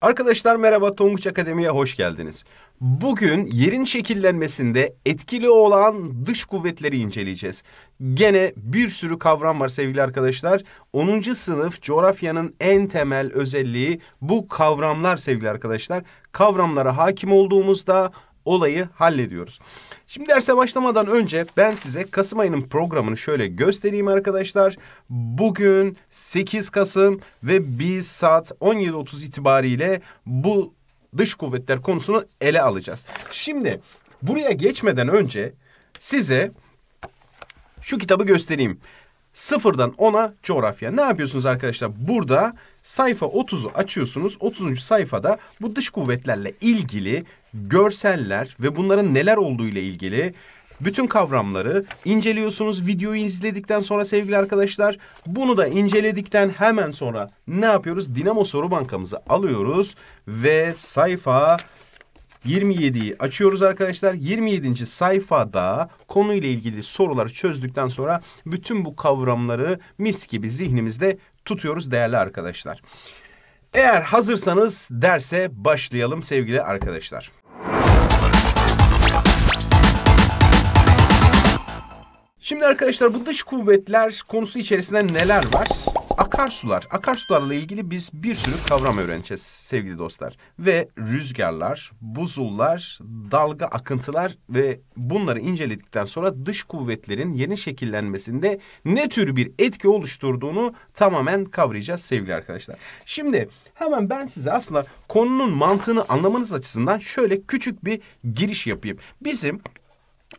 Arkadaşlar merhaba Tonguç Akademi'ye hoş geldiniz. Bugün yerin şekillenmesinde etkili olan dış kuvvetleri inceleyeceğiz. Gene bir sürü kavram var sevgili arkadaşlar. 10. sınıf coğrafyanın en temel özelliği bu kavramlar sevgili arkadaşlar. Kavramlara hakim olduğumuzda olayı hallediyoruz. Şimdi derse başlamadan önce ben size Kasım ayının programını şöyle göstereyim arkadaşlar. Bugün 8 Kasım ve biz saat 17.30 itibariyle bu dış kuvvetler konusunu ele alacağız. Şimdi buraya geçmeden önce size şu kitabı göstereyim. Sıfırdan 10'a coğrafya. Ne yapıyorsunuz arkadaşlar? Burada sayfa 30'u açıyorsunuz. 30. sayfada bu dış kuvvetlerle ilgili görseller ve bunların neler olduğu ile ilgili bütün kavramları inceliyorsunuz. Videoyu izledikten sonra sevgili arkadaşlar bunu da inceledikten hemen sonra ne yapıyoruz? Dinamo soru bankamızı alıyoruz ve sayfa 27'yi açıyoruz arkadaşlar. 27. sayfada konuyla ilgili soruları çözdükten sonra bütün bu kavramları mis gibi zihnimizde tutuyoruz değerli arkadaşlar. Eğer hazırsanız derse başlayalım sevgili arkadaşlar. Şimdi arkadaşlar bu dış kuvvetler konusu içerisinde neler var? Akarsular. Akarsularla ilgili biz bir sürü kavram öğreneceğiz sevgili dostlar. Ve rüzgarlar, buzullar, dalga akıntılar ve bunları inceledikten sonra dış kuvvetlerin yeni şekillenmesinde ne tür bir etki oluşturduğunu tamamen kavrayacağız sevgili arkadaşlar. Şimdi hemen ben size aslında konunun mantığını anlamanız açısından şöyle küçük bir giriş yapayım. Bizim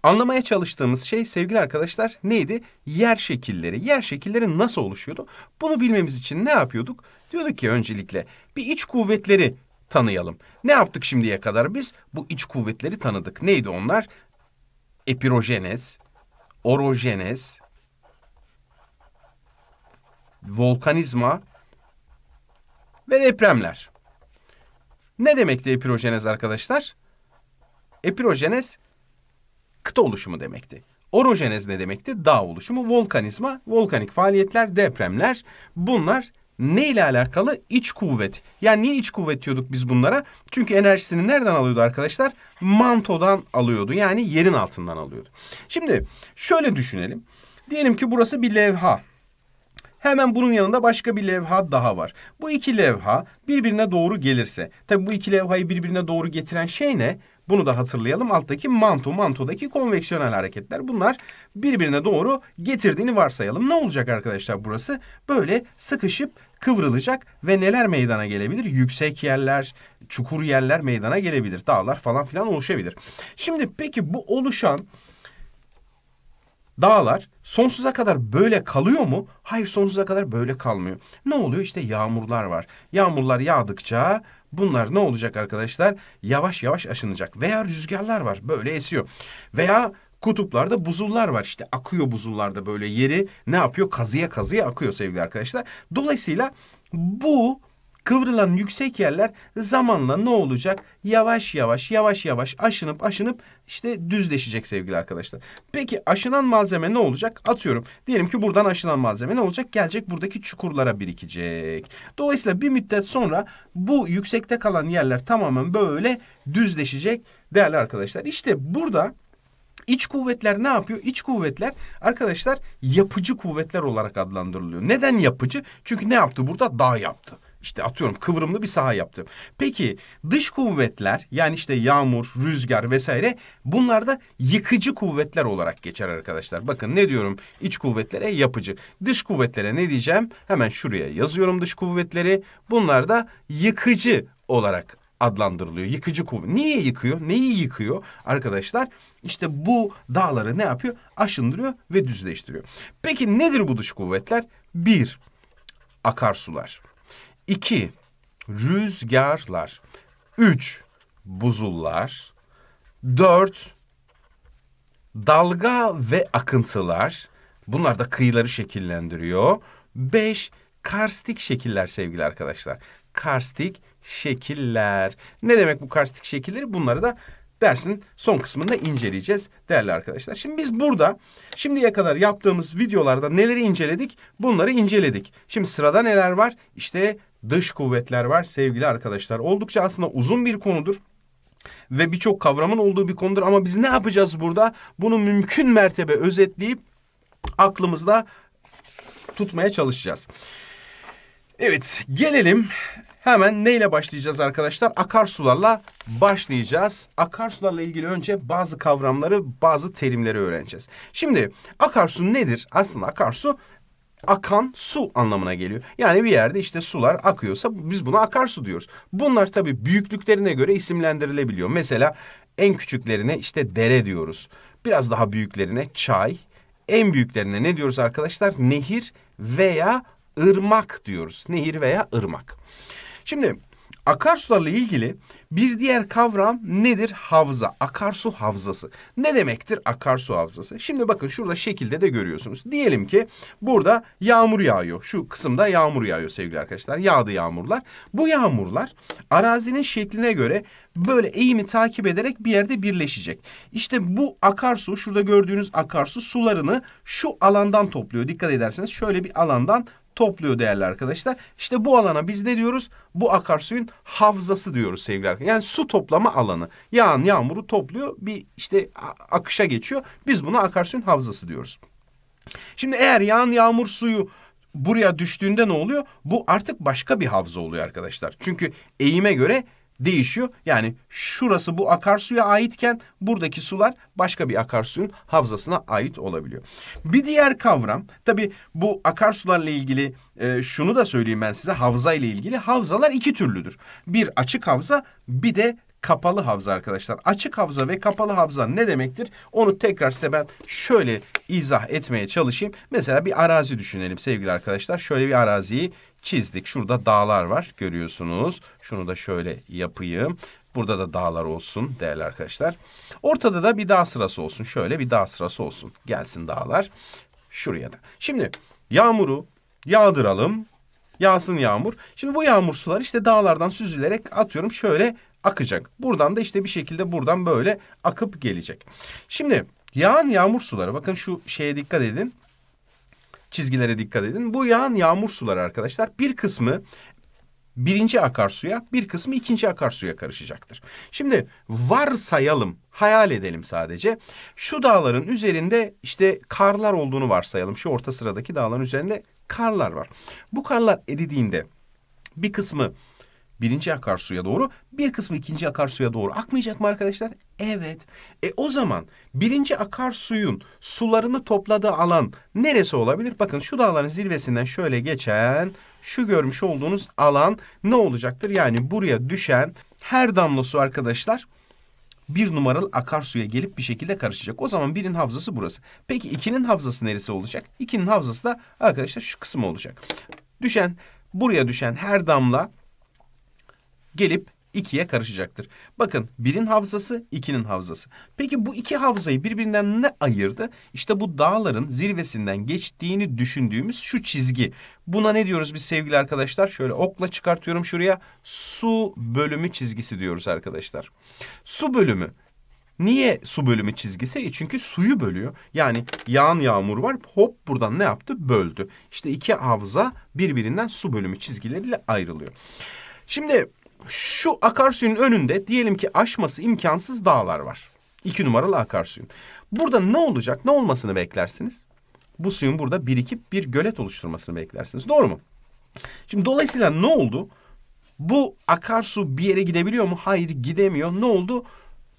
Anlamaya çalıştığımız şey sevgili arkadaşlar neydi? Yer şekilleri. Yer şekilleri nasıl oluşuyordu? Bunu bilmemiz için ne yapıyorduk? Diyorduk ki öncelikle bir iç kuvvetleri tanıyalım. Ne yaptık şimdiye kadar biz? Bu iç kuvvetleri tanıdık. Neydi onlar? Epirojenez, orojenez, volkanizma ve depremler. Ne demekti epirojenez arkadaşlar? Epirojenez kıta oluşumu demekti. Orojenez ne demekti? Dağ oluşumu, volkanizma, volkanik faaliyetler, depremler bunlar ne ile alakalı? İç kuvvet. Yani niye iç kuvvet diyorduk biz bunlara? Çünkü enerjisini nereden alıyordu arkadaşlar? Mantodan alıyordu. Yani yerin altından alıyordu. Şimdi şöyle düşünelim. Diyelim ki burası bir levha. Hemen bunun yanında başka bir levha daha var. Bu iki levha birbirine doğru gelirse. tabii bu iki levhayı birbirine doğru getiren şey ne? Bunu da hatırlayalım. Alttaki manto, mantodaki konveksiyonel hareketler. Bunlar birbirine doğru getirdiğini varsayalım. Ne olacak arkadaşlar burası? Böyle sıkışıp kıvrılacak ve neler meydana gelebilir? Yüksek yerler, çukur yerler meydana gelebilir. Dağlar falan filan oluşabilir. Şimdi peki bu oluşan dağlar sonsuza kadar böyle kalıyor mu? Hayır sonsuza kadar böyle kalmıyor. Ne oluyor? İşte yağmurlar var. Yağmurlar yağdıkça Bunlar ne olacak arkadaşlar? Yavaş yavaş aşınacak. Veya rüzgarlar var böyle esiyor. Veya kutuplarda buzullar var. işte akıyor buzullarda böyle yeri ne yapıyor? Kazıya kazıya akıyor sevgili arkadaşlar. Dolayısıyla bu Kıvrılan yüksek yerler zamanla ne olacak? Yavaş yavaş yavaş yavaş aşınıp aşınıp işte düzleşecek sevgili arkadaşlar. Peki aşınan malzeme ne olacak? Atıyorum. Diyelim ki buradan aşınan malzeme ne olacak? Gelecek buradaki çukurlara birikecek. Dolayısıyla bir müddet sonra bu yüksekte kalan yerler tamamen böyle düzleşecek değerli arkadaşlar. İşte burada... İç kuvvetler ne yapıyor? İç kuvvetler arkadaşlar yapıcı kuvvetler olarak adlandırılıyor. Neden yapıcı? Çünkü ne yaptı burada? Dağ yaptı işte atıyorum kıvrımlı bir saha yaptım. Peki dış kuvvetler yani işte yağmur, rüzgar vesaire bunlar da yıkıcı kuvvetler olarak geçer arkadaşlar. Bakın ne diyorum iç kuvvetlere yapıcı. Dış kuvvetlere ne diyeceğim? Hemen şuraya yazıyorum dış kuvvetleri. Bunlar da yıkıcı olarak adlandırılıyor. Yıkıcı kuvvet. Niye yıkıyor? Neyi yıkıyor? Arkadaşlar İşte bu dağları ne yapıyor? Aşındırıyor ve düzleştiriyor. Peki nedir bu dış kuvvetler? Bir, akarsular. 2. Rüzgarlar. 3. Buzullar. 4. Dalga ve akıntılar. Bunlar da kıyıları şekillendiriyor. 5. Karstik şekiller sevgili arkadaşlar. Karstik şekiller. Ne demek bu karstik şekilleri? Bunları da dersin son kısmında inceleyeceğiz değerli arkadaşlar. Şimdi biz burada şimdiye kadar yaptığımız videolarda neleri inceledik? Bunları inceledik. Şimdi sırada neler var? İşte dış kuvvetler var sevgili arkadaşlar. Oldukça aslında uzun bir konudur ve birçok kavramın olduğu bir konudur ama biz ne yapacağız burada? Bunu mümkün mertebe özetleyip aklımızda tutmaya çalışacağız. Evet gelelim hemen neyle başlayacağız arkadaşlar? Akarsularla başlayacağız. Akarsularla ilgili önce bazı kavramları, bazı terimleri öğreneceğiz. Şimdi akarsu nedir? Aslında akarsu akan su anlamına geliyor. Yani bir yerde işte sular akıyorsa biz buna akarsu diyoruz. Bunlar tabii büyüklüklerine göre isimlendirilebiliyor. Mesela en küçüklerine işte dere diyoruz. Biraz daha büyüklerine çay, en büyüklerine ne diyoruz arkadaşlar? Nehir veya ırmak diyoruz. Nehir veya ırmak. Şimdi Akarsularla ilgili bir diğer kavram nedir? Havza. Akarsu havzası. Ne demektir akarsu havzası? Şimdi bakın şurada şekilde de görüyorsunuz. Diyelim ki burada yağmur yağıyor. Şu kısımda yağmur yağıyor sevgili arkadaşlar. Yağdı yağmurlar. Bu yağmurlar arazinin şekline göre böyle eğimi takip ederek bir yerde birleşecek. İşte bu akarsu şurada gördüğünüz akarsu sularını şu alandan topluyor. Dikkat ederseniz şöyle bir alandan topluyor değerli arkadaşlar. İşte bu alana biz ne diyoruz? Bu akarsuyun havzası diyoruz sevgili arkadaşlar. Yani su toplama alanı. Yağan yağmuru topluyor bir işte akışa geçiyor. Biz buna akarsuyun havzası diyoruz. Şimdi eğer yağan yağmur suyu buraya düştüğünde ne oluyor? Bu artık başka bir havza oluyor arkadaşlar. Çünkü eğime göre değişiyor. Yani şurası bu akarsuya aitken buradaki sular başka bir akarsuyun havzasına ait olabiliyor. Bir diğer kavram tabi bu akarsularla ilgili e, şunu da söyleyeyim ben size havza ile ilgili havzalar iki türlüdür. Bir açık havza bir de kapalı havza arkadaşlar. Açık havza ve kapalı havza ne demektir? Onu tekrar size ben şöyle izah etmeye çalışayım. Mesela bir arazi düşünelim sevgili arkadaşlar. Şöyle bir araziyi çizdik. Şurada dağlar var görüyorsunuz. Şunu da şöyle yapayım. Burada da dağlar olsun değerli arkadaşlar. Ortada da bir dağ sırası olsun. Şöyle bir dağ sırası olsun. Gelsin dağlar. Şuraya da. Şimdi yağmuru yağdıralım. Yağsın yağmur. Şimdi bu yağmur suları işte dağlardan süzülerek atıyorum şöyle akacak. Buradan da işte bir şekilde buradan böyle akıp gelecek. Şimdi yağan yağmur suları bakın şu şeye dikkat edin çizgilere dikkat edin. Bu yağan yağmur suları arkadaşlar bir kısmı birinci akarsuya bir kısmı ikinci akarsuya karışacaktır. Şimdi varsayalım hayal edelim sadece şu dağların üzerinde işte karlar olduğunu varsayalım şu orta sıradaki dağların üzerinde karlar var. Bu karlar eridiğinde bir kısmı birinci akarsuya doğru bir kısmı ikinci akarsuya doğru akmayacak mı arkadaşlar? Evet. E o zaman birinci akarsuyun sularını topladığı alan neresi olabilir? Bakın şu dağların zirvesinden şöyle geçen şu görmüş olduğunuz alan ne olacaktır? Yani buraya düşen her damla su arkadaşlar bir numaralı akarsuya gelip bir şekilde karışacak. O zaman birin havzası burası. Peki ikinin havzası neresi olacak? İkinin havzası da arkadaşlar şu kısım olacak. Düşen buraya düşen her damla gelip ikiye karışacaktır. Bakın birin havzası ikinin havzası. Peki bu iki havzayı birbirinden ne ayırdı? İşte bu dağların zirvesinden geçtiğini düşündüğümüz şu çizgi. Buna ne diyoruz biz sevgili arkadaşlar? Şöyle okla çıkartıyorum şuraya. Su bölümü çizgisi diyoruz arkadaşlar. Su bölümü. Niye su bölümü çizgisi? E çünkü suyu bölüyor. Yani yağan yağmur var hop buradan ne yaptı? Böldü. İşte iki havza birbirinden su bölümü çizgileriyle ayrılıyor. Şimdi şu akarsuyun önünde diyelim ki aşması imkansız dağlar var. İki numaralı akarsuyun. Burada ne olacak? Ne olmasını beklersiniz? Bu suyun burada birikip bir gölet oluşturmasını beklersiniz. Doğru mu? Şimdi dolayısıyla ne oldu? Bu akarsu bir yere gidebiliyor mu? Hayır gidemiyor. Ne oldu?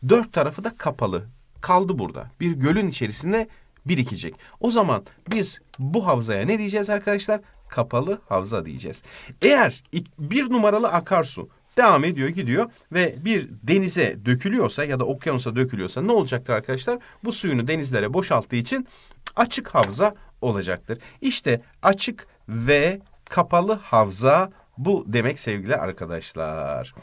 Dört tarafı da kapalı. Kaldı burada. Bir gölün içerisinde birikecek. O zaman biz bu havzaya ne diyeceğiz arkadaşlar? Kapalı havza diyeceğiz. Eğer bir numaralı akarsu devam ediyor gidiyor ve bir denize dökülüyorsa ya da okyanusa dökülüyorsa ne olacaktır arkadaşlar? Bu suyunu denizlere boşalttığı için açık havza olacaktır. İşte açık ve kapalı havza bu demek sevgili arkadaşlar.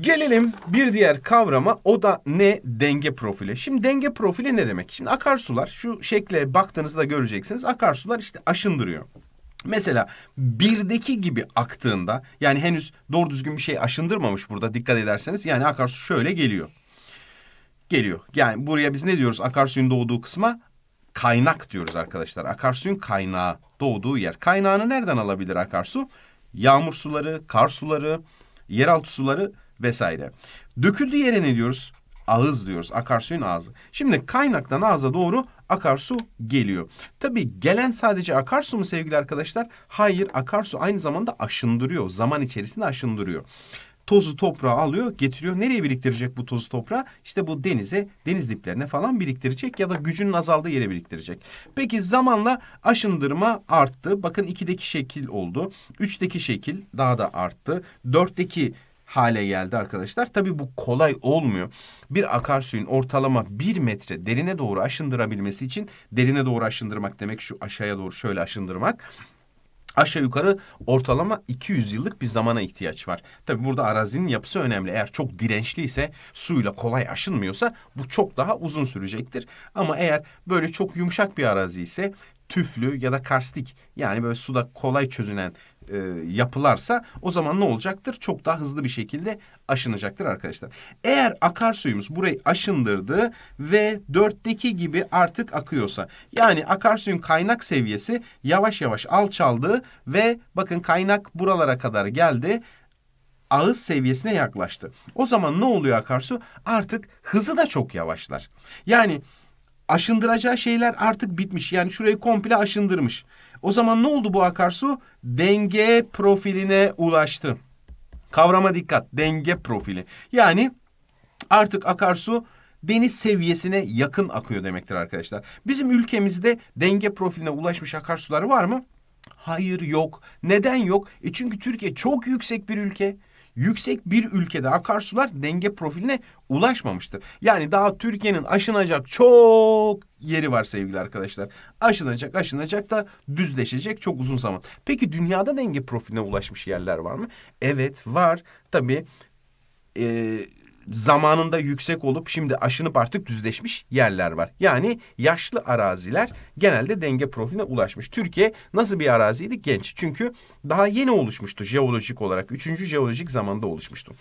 Gelelim bir diğer kavrama o da ne? Denge profili. Şimdi denge profili ne demek? Şimdi akarsular şu şekle baktığınızda göreceksiniz. Akarsular işte aşındırıyor. Mesela birdeki gibi aktığında yani henüz doğru düzgün bir şey aşındırmamış burada dikkat ederseniz yani akarsu şöyle geliyor. Geliyor. Yani buraya biz ne diyoruz akarsuyun doğduğu kısma? Kaynak diyoruz arkadaşlar. Akarsuyun kaynağı doğduğu yer. Kaynağını nereden alabilir akarsu? Yağmur suları, kar suları, yeraltı suları vesaire. Döküldüğü yere ne diyoruz? Ağız diyoruz. Akarsuyun ağzı. Şimdi kaynaktan ağza doğru akarsu geliyor. Tabii gelen sadece akarsu mu sevgili arkadaşlar? Hayır akarsu aynı zamanda aşındırıyor. Zaman içerisinde aşındırıyor tozu toprağı alıyor getiriyor. Nereye biriktirecek bu tozu toprağı? İşte bu denize, deniz diplerine falan biriktirecek ya da gücünün azaldığı yere biriktirecek. Peki zamanla aşındırma arttı. Bakın 2'deki şekil oldu. 3'teki şekil daha da arttı. 4'teki hale geldi arkadaşlar. Tabii bu kolay olmuyor. Bir akarsuyun ortalama bir metre derine doğru aşındırabilmesi için derine doğru aşındırmak demek şu aşağıya doğru şöyle aşındırmak aşağı yukarı ortalama 200 yıllık bir zamana ihtiyaç var. Tabi burada arazinin yapısı önemli. Eğer çok dirençli ise suyla kolay aşınmıyorsa bu çok daha uzun sürecektir. Ama eğer böyle çok yumuşak bir arazi ise tüflü ya da karstik yani böyle suda kolay çözünen e, yapılarsa o zaman ne olacaktır? Çok daha hızlı bir şekilde aşınacaktır arkadaşlar. Eğer akarsuyumuz burayı aşındırdı ve dörtteki gibi artık akıyorsa yani akarsuyun kaynak seviyesi yavaş yavaş alçaldı ve bakın kaynak buralara kadar geldi ağız seviyesine yaklaştı. O zaman ne oluyor akarsu? Artık hızı da çok yavaşlar. Yani aşındıracağı şeyler artık bitmiş. Yani şurayı komple aşındırmış. O zaman ne oldu bu akarsu? Denge profiline ulaştı. Kavrama dikkat. Denge profili. Yani artık akarsu deniz seviyesine yakın akıyor demektir arkadaşlar. Bizim ülkemizde denge profiline ulaşmış akarsular var mı? Hayır yok. Neden yok? E çünkü Türkiye çok yüksek bir ülke yüksek bir ülkede akarsular denge profiline ulaşmamıştır. Yani daha Türkiye'nin aşınacak çok yeri var sevgili arkadaşlar. Aşınacak aşınacak da düzleşecek çok uzun zaman. Peki dünyada denge profiline ulaşmış yerler var mı? Evet var. Tabii... Ee, zamanında yüksek olup şimdi aşınıp artık düzleşmiş yerler var. Yani yaşlı araziler genelde denge profiline ulaşmış. Türkiye nasıl bir araziydi? Genç. Çünkü daha yeni oluşmuştu jeolojik olarak. Üçüncü jeolojik zamanda oluşmuştu.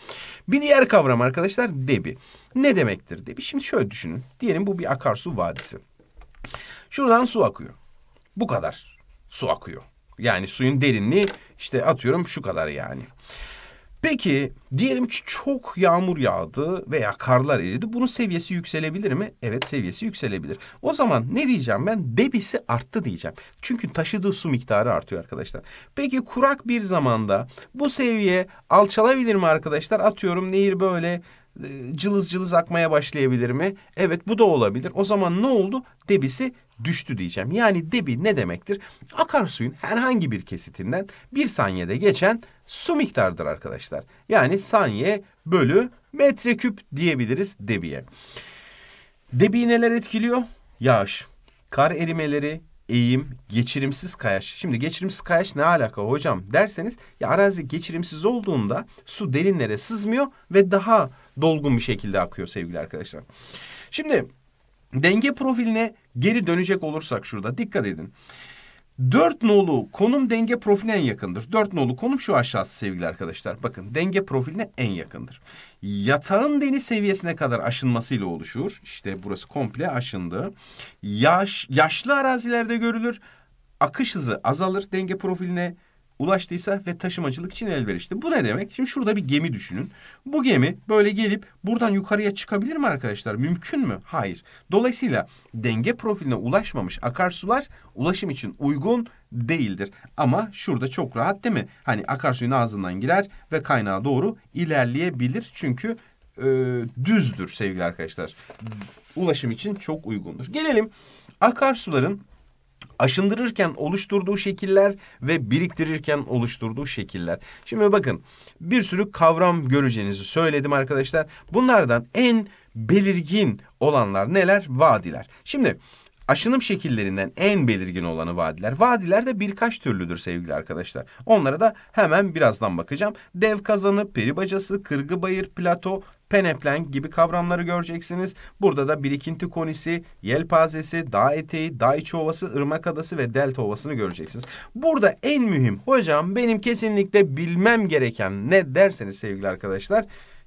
Bir diğer kavram arkadaşlar debi. Ne demektir debi? Şimdi şöyle düşünün. Diyelim bu bir akarsu vadisi. Şuradan su akıyor. Bu kadar su akıyor. Yani suyun derinliği işte atıyorum şu kadar yani. Peki diyelim ki çok yağmur yağdı veya karlar eridi. Bunun seviyesi yükselebilir mi? Evet seviyesi yükselebilir. O zaman ne diyeceğim ben? Debisi arttı diyeceğim. Çünkü taşıdığı su miktarı artıyor arkadaşlar. Peki kurak bir zamanda bu seviye alçalabilir mi arkadaşlar? Atıyorum nehir böyle e, cılız cılız akmaya başlayabilir mi? Evet bu da olabilir. O zaman ne oldu? Debisi düştü diyeceğim. Yani debi ne demektir? Akarsuyun herhangi bir kesitinden bir saniyede geçen su miktarıdır arkadaşlar. Yani saniye bölü metreküp diyebiliriz debiye. Debi neler etkiliyor? Yağış, kar erimeleri, eğim, geçirimsiz kayaç. Şimdi geçirimsiz kayaç ne alaka hocam derseniz ya arazi geçirimsiz olduğunda su derinlere sızmıyor ve daha dolgun bir şekilde akıyor sevgili arkadaşlar. Şimdi denge profiline geri dönecek olursak şurada dikkat edin. 4 nolu konum denge profiline en yakındır. 4 nolu konum şu aşağısı sevgili arkadaşlar. Bakın denge profiline en yakındır. Yatağın deniz seviyesine kadar aşınmasıyla oluşur. İşte burası komple aşındı. Yaş, yaşlı arazilerde görülür. Akış hızı azalır denge profiline ulaştıysa ve taşımacılık için elverişli. Bu ne demek? Şimdi şurada bir gemi düşünün. Bu gemi böyle gelip buradan yukarıya çıkabilir mi arkadaşlar? Mümkün mü? Hayır. Dolayısıyla denge profiline ulaşmamış akarsular ulaşım için uygun değildir. Ama şurada çok rahat değil mi? Hani akarsuyun ağzından girer ve kaynağa doğru ilerleyebilir. Çünkü e, düzdür sevgili arkadaşlar. Ulaşım için çok uygundur. Gelelim akarsuların aşındırırken oluşturduğu şekiller ve biriktirirken oluşturduğu şekiller. Şimdi bakın bir sürü kavram göreceğinizi söyledim arkadaşlar. Bunlardan en belirgin olanlar neler? Vadiler. Şimdi Aşınım şekillerinden en belirgin olanı vadiler. Vadiler de birkaç türlüdür sevgili arkadaşlar. Onlara da hemen birazdan bakacağım. Dev kazanı, peri bacası, kırgı bayır, plato, peneplen gibi kavramları göreceksiniz. Burada da birikinti konisi, yelpazesi, dağ eteği, dağ içi ovası, ırmak adası ve delta ovasını göreceksiniz. Burada en mühim hocam benim kesinlikle bilmem gereken ne derseniz sevgili arkadaşlar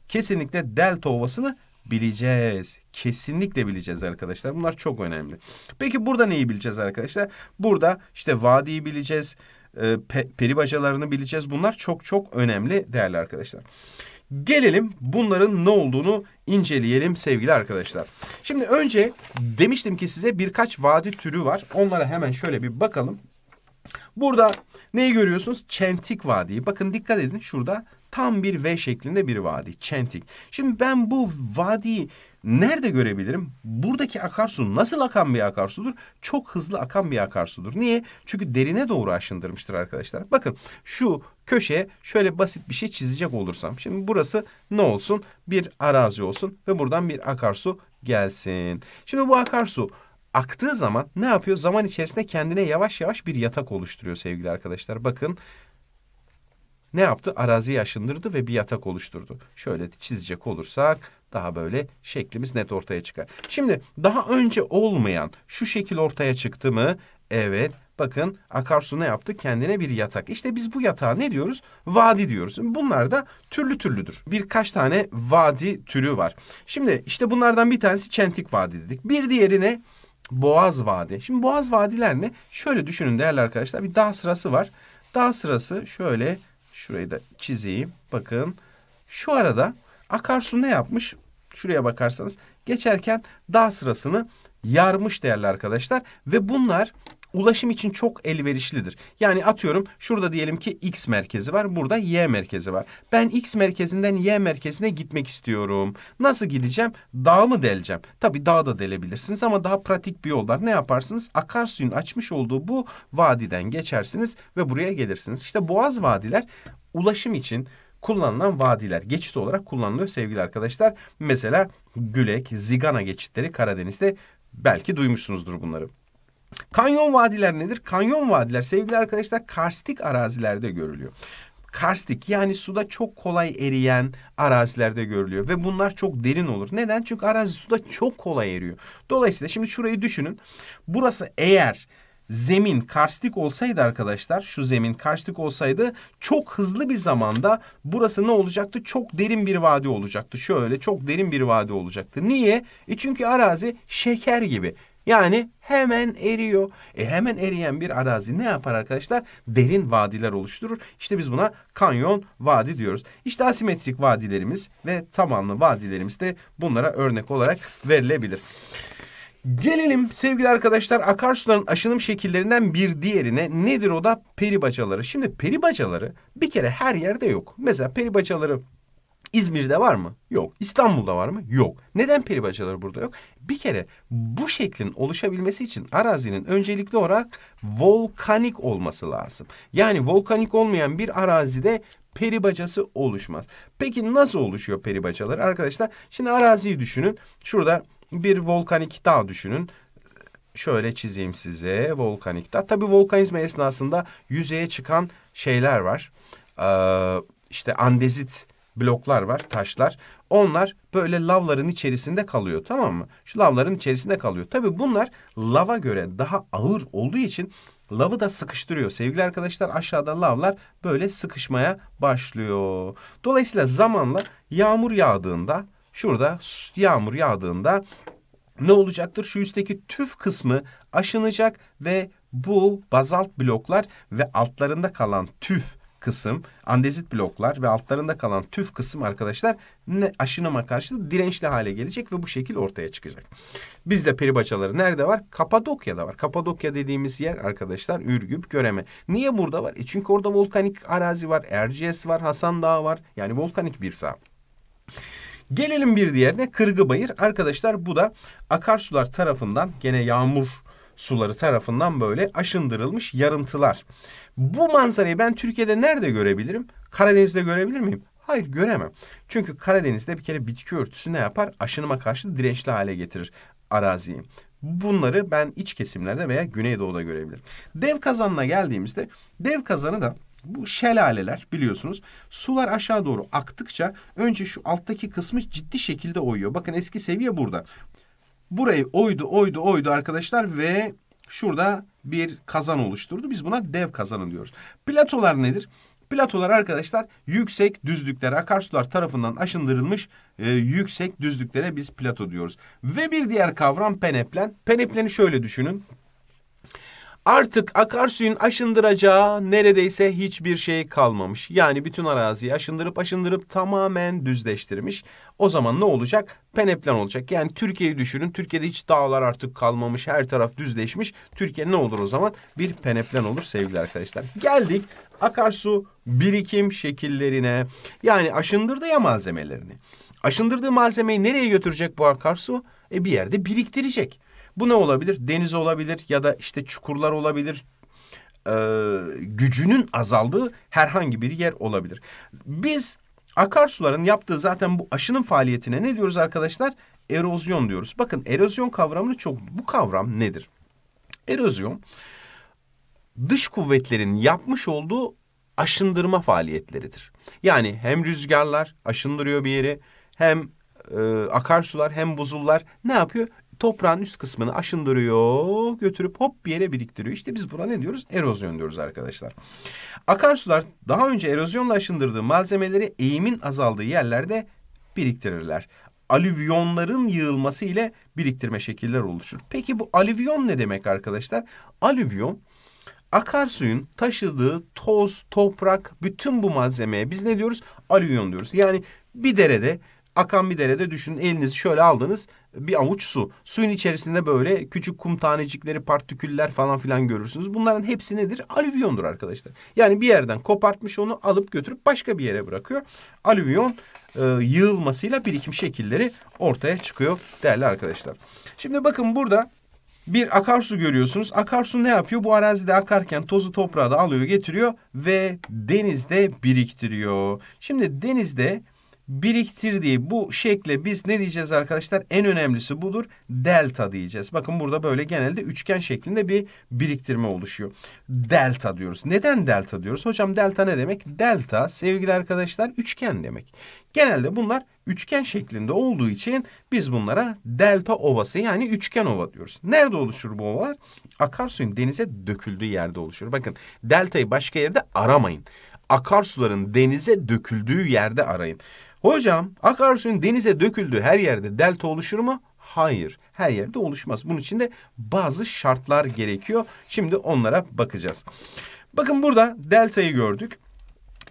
kesinlikle delta ovasını bileceğiz. Kesinlikle bileceğiz arkadaşlar. Bunlar çok önemli. Peki burada neyi bileceğiz arkadaşlar? Burada işte vadiyi bileceğiz, e, pe, peri bacalarını bileceğiz. Bunlar çok çok önemli değerli arkadaşlar. Gelelim bunların ne olduğunu inceleyelim sevgili arkadaşlar. Şimdi önce demiştim ki size birkaç vadi türü var. Onlara hemen şöyle bir bakalım. Burada neyi görüyorsunuz? Çentik Vadiyi. Bakın dikkat edin şurada Tam bir V şeklinde bir vadi. Çentik. Şimdi ben bu vadiyi nerede görebilirim? Buradaki akarsu nasıl akan bir akarsudur? Çok hızlı akan bir akarsudur. Niye? Çünkü derine doğru aşındırmıştır arkadaşlar. Bakın şu köşeye şöyle basit bir şey çizecek olursam. Şimdi burası ne olsun? Bir arazi olsun ve buradan bir akarsu gelsin. Şimdi bu akarsu aktığı zaman ne yapıyor? Zaman içerisinde kendine yavaş yavaş bir yatak oluşturuyor sevgili arkadaşlar. Bakın ne yaptı? Araziyi aşındırdı ve bir yatak oluşturdu. Şöyle çizecek olursak daha böyle şeklimiz net ortaya çıkar. Şimdi daha önce olmayan şu şekil ortaya çıktı mı? Evet. Bakın akarsu ne yaptı? Kendine bir yatak. İşte biz bu yatağa ne diyoruz? Vadi diyoruz. Bunlar da türlü türlüdür. Birkaç tane vadi türü var. Şimdi işte bunlardan bir tanesi Çentik Vadi dedik. Bir diğerine Boğaz Vadi. Şimdi Boğaz Vadiler ne? Şöyle düşünün değerli arkadaşlar. Bir dağ sırası var. Dağ sırası şöyle Şurayı da çizeyim. Bakın şu arada akarsu ne yapmış? Şuraya bakarsanız geçerken dağ sırasını yarmış değerli arkadaşlar. Ve bunlar ulaşım için çok elverişlidir. Yani atıyorum şurada diyelim ki X merkezi var, burada Y merkezi var. Ben X merkezinden Y merkezine gitmek istiyorum. Nasıl gideceğim? Dağ mı deleceğim? Tabii dağ da delebilirsiniz ama daha pratik bir yol var. Ne yaparsınız? Akarsuyun açmış olduğu bu vadiden geçersiniz ve buraya gelirsiniz. İşte Boğaz vadiler ulaşım için kullanılan vadiler geçit olarak kullanılıyor sevgili arkadaşlar. Mesela Gülek, Zigana geçitleri Karadeniz'de belki duymuşsunuzdur bunları. Kanyon vadiler nedir? Kanyon vadiler sevgili arkadaşlar karstik arazilerde görülüyor karstik yani suda çok kolay eriyen arazilerde görülüyor ve bunlar çok derin olur. Neden? Çünkü arazi suda çok kolay eriyor. Dolayısıyla şimdi şurayı düşünün. Burası eğer zemin karstik olsaydı arkadaşlar şu zemin karstik olsaydı çok hızlı bir zamanda burası ne olacaktı? Çok derin bir vadi olacaktı. Şöyle çok derin bir vadi olacaktı. Niye? E çünkü arazi şeker gibi yani hemen eriyor. E hemen eriyen bir arazi ne yapar arkadaşlar? Derin vadiler oluşturur. İşte biz buna kanyon vadi diyoruz. İşte asimetrik vadilerimiz ve tabanlı vadilerimiz de bunlara örnek olarak verilebilir. Gelelim sevgili arkadaşlar akarsuların aşınım şekillerinden bir diğerine nedir o da peri bacaları. Şimdi peri bacaları bir kere her yerde yok. Mesela peri bacaları İzmir'de var mı? Yok. İstanbul'da var mı? Yok. Neden peri bacaları burada yok? Bir kere bu şeklin oluşabilmesi için arazinin öncelikli olarak volkanik olması lazım. Yani volkanik olmayan bir arazide peri bacası oluşmaz. Peki nasıl oluşuyor peri bacaları arkadaşlar? Şimdi araziyi düşünün. Şurada bir volkanik dağ düşünün şöyle çizeyim size volkanik dağ. Tabii volkanizma esnasında yüzeye çıkan şeyler var. Ee, işte andezit bloklar var, taşlar. Onlar böyle lavların içerisinde kalıyor tamam mı? Şu lavların içerisinde kalıyor. Tabii bunlar lava göre daha ağır olduğu için lavı da sıkıştırıyor. Sevgili arkadaşlar aşağıda lavlar böyle sıkışmaya başlıyor. Dolayısıyla zamanla yağmur yağdığında şurada yağmur yağdığında ne olacaktır? Şu üstteki tüf kısmı aşınacak ve bu bazalt bloklar ve altlarında kalan tüf kısım, andezit bloklar ve altlarında kalan tüf kısım arkadaşlar ne aşınama karşı dirençli hale gelecek ve bu şekil ortaya çıkacak. Bizde peribacaları nerede var? Kapadokya'da var. Kapadokya dediğimiz yer arkadaşlar Ürgüp, Göreme. Niye burada var? E çünkü orada volkanik arazi var, Erciyes var, Hasan Dağı var. Yani volkanik bir saha. Gelelim bir diğerine Kırgıbayır. Arkadaşlar bu da akarsular tarafından gene yağmur suları tarafından böyle aşındırılmış yarıntılar. Bu manzarayı ben Türkiye'de nerede görebilirim? Karadeniz'de görebilir miyim? Hayır göremem. Çünkü Karadeniz'de bir kere bitki örtüsü ne yapar? Aşınıma karşı dirençli hale getirir araziyi. Bunları ben iç kesimlerde veya Güneydoğu'da görebilirim. Dev kazanına geldiğimizde dev kazanı da bu şelaleler biliyorsunuz sular aşağı doğru aktıkça önce şu alttaki kısmı ciddi şekilde oyuyor. Bakın eski seviye burada. Burayı oydu oydu oydu arkadaşlar ve şurada bir kazan oluşturdu. Biz buna dev kazanı diyoruz. Platolar nedir? Platolar arkadaşlar yüksek düzlüklere akarsular tarafından aşındırılmış e, yüksek düzlüklere biz plato diyoruz. Ve bir diğer kavram peneplen. Penepleni şöyle düşünün. Artık akarsuyun aşındıracağı neredeyse hiçbir şey kalmamış. Yani bütün araziyi aşındırıp aşındırıp tamamen düzleştirmiş. O zaman ne olacak? Peneplan olacak. Yani Türkiye'yi düşünün. Türkiye'de hiç dağlar artık kalmamış. Her taraf düzleşmiş. Türkiye ne olur o zaman? Bir peneplan olur sevgili arkadaşlar. Geldik akarsu birikim şekillerine. Yani aşındırdı ya malzemelerini. Aşındırdığı malzemeyi nereye götürecek bu akarsu? E bir yerde biriktirecek. Bu ne olabilir? Deniz olabilir ya da işte çukurlar olabilir. Ee, gücünün azaldığı herhangi bir yer olabilir. Biz akarsuların yaptığı zaten bu aşının faaliyetine ne diyoruz arkadaşlar? Erozyon diyoruz. Bakın erozyon kavramını çok bu kavram nedir? Erozyon dış kuvvetlerin yapmış olduğu aşındırma faaliyetleridir. Yani hem rüzgarlar aşındırıyor bir yeri hem e, akarsular hem buzullar ne yapıyor? toprağın üst kısmını aşındırıyor, götürüp hop bir yere biriktiriyor. İşte biz buna ne diyoruz? Erozyon diyoruz arkadaşlar. Akarsular daha önce erozyonla aşındırdığı malzemeleri eğimin azaldığı yerlerde biriktirirler. Alüvyonların yığılması ile biriktirme şekiller oluşur. Peki bu alüvyon ne demek arkadaşlar? Alüvyon akarsuyun taşıdığı toz, toprak, bütün bu malzemeye biz ne diyoruz? Alüvyon diyoruz. Yani bir derede, akan bir derede düşünün elinizi şöyle aldınız bir avuç su. Suyun içerisinde böyle küçük kum tanecikleri, partiküller falan filan görürsünüz. Bunların hepsi nedir? Alüvyondur arkadaşlar. Yani bir yerden kopartmış onu alıp götürüp başka bir yere bırakıyor. Alüvyon e, yığılmasıyla birikim şekilleri ortaya çıkıyor değerli arkadaşlar. Şimdi bakın burada bir akarsu görüyorsunuz. Akarsu ne yapıyor? Bu arazide akarken tozu toprağa da alıyor, getiriyor ve denizde biriktiriyor. Şimdi denizde biriktirdiği bu şekle biz ne diyeceğiz arkadaşlar? En önemlisi budur. Delta diyeceğiz. Bakın burada böyle genelde üçgen şeklinde bir biriktirme oluşuyor. Delta diyoruz. Neden delta diyoruz? Hocam delta ne demek? Delta sevgili arkadaşlar üçgen demek. Genelde bunlar üçgen şeklinde olduğu için biz bunlara delta ovası yani üçgen ova diyoruz. Nerede oluşur bu ovalar? Akarsuyun denize döküldüğü yerde oluşur. Bakın deltayı başka yerde aramayın. Akarsuların denize döküldüğü yerde arayın. Hocam akarsuyun denize döküldüğü her yerde delta oluşur mu? Hayır. Her yerde oluşmaz. Bunun için de bazı şartlar gerekiyor. Şimdi onlara bakacağız. Bakın burada deltayı gördük.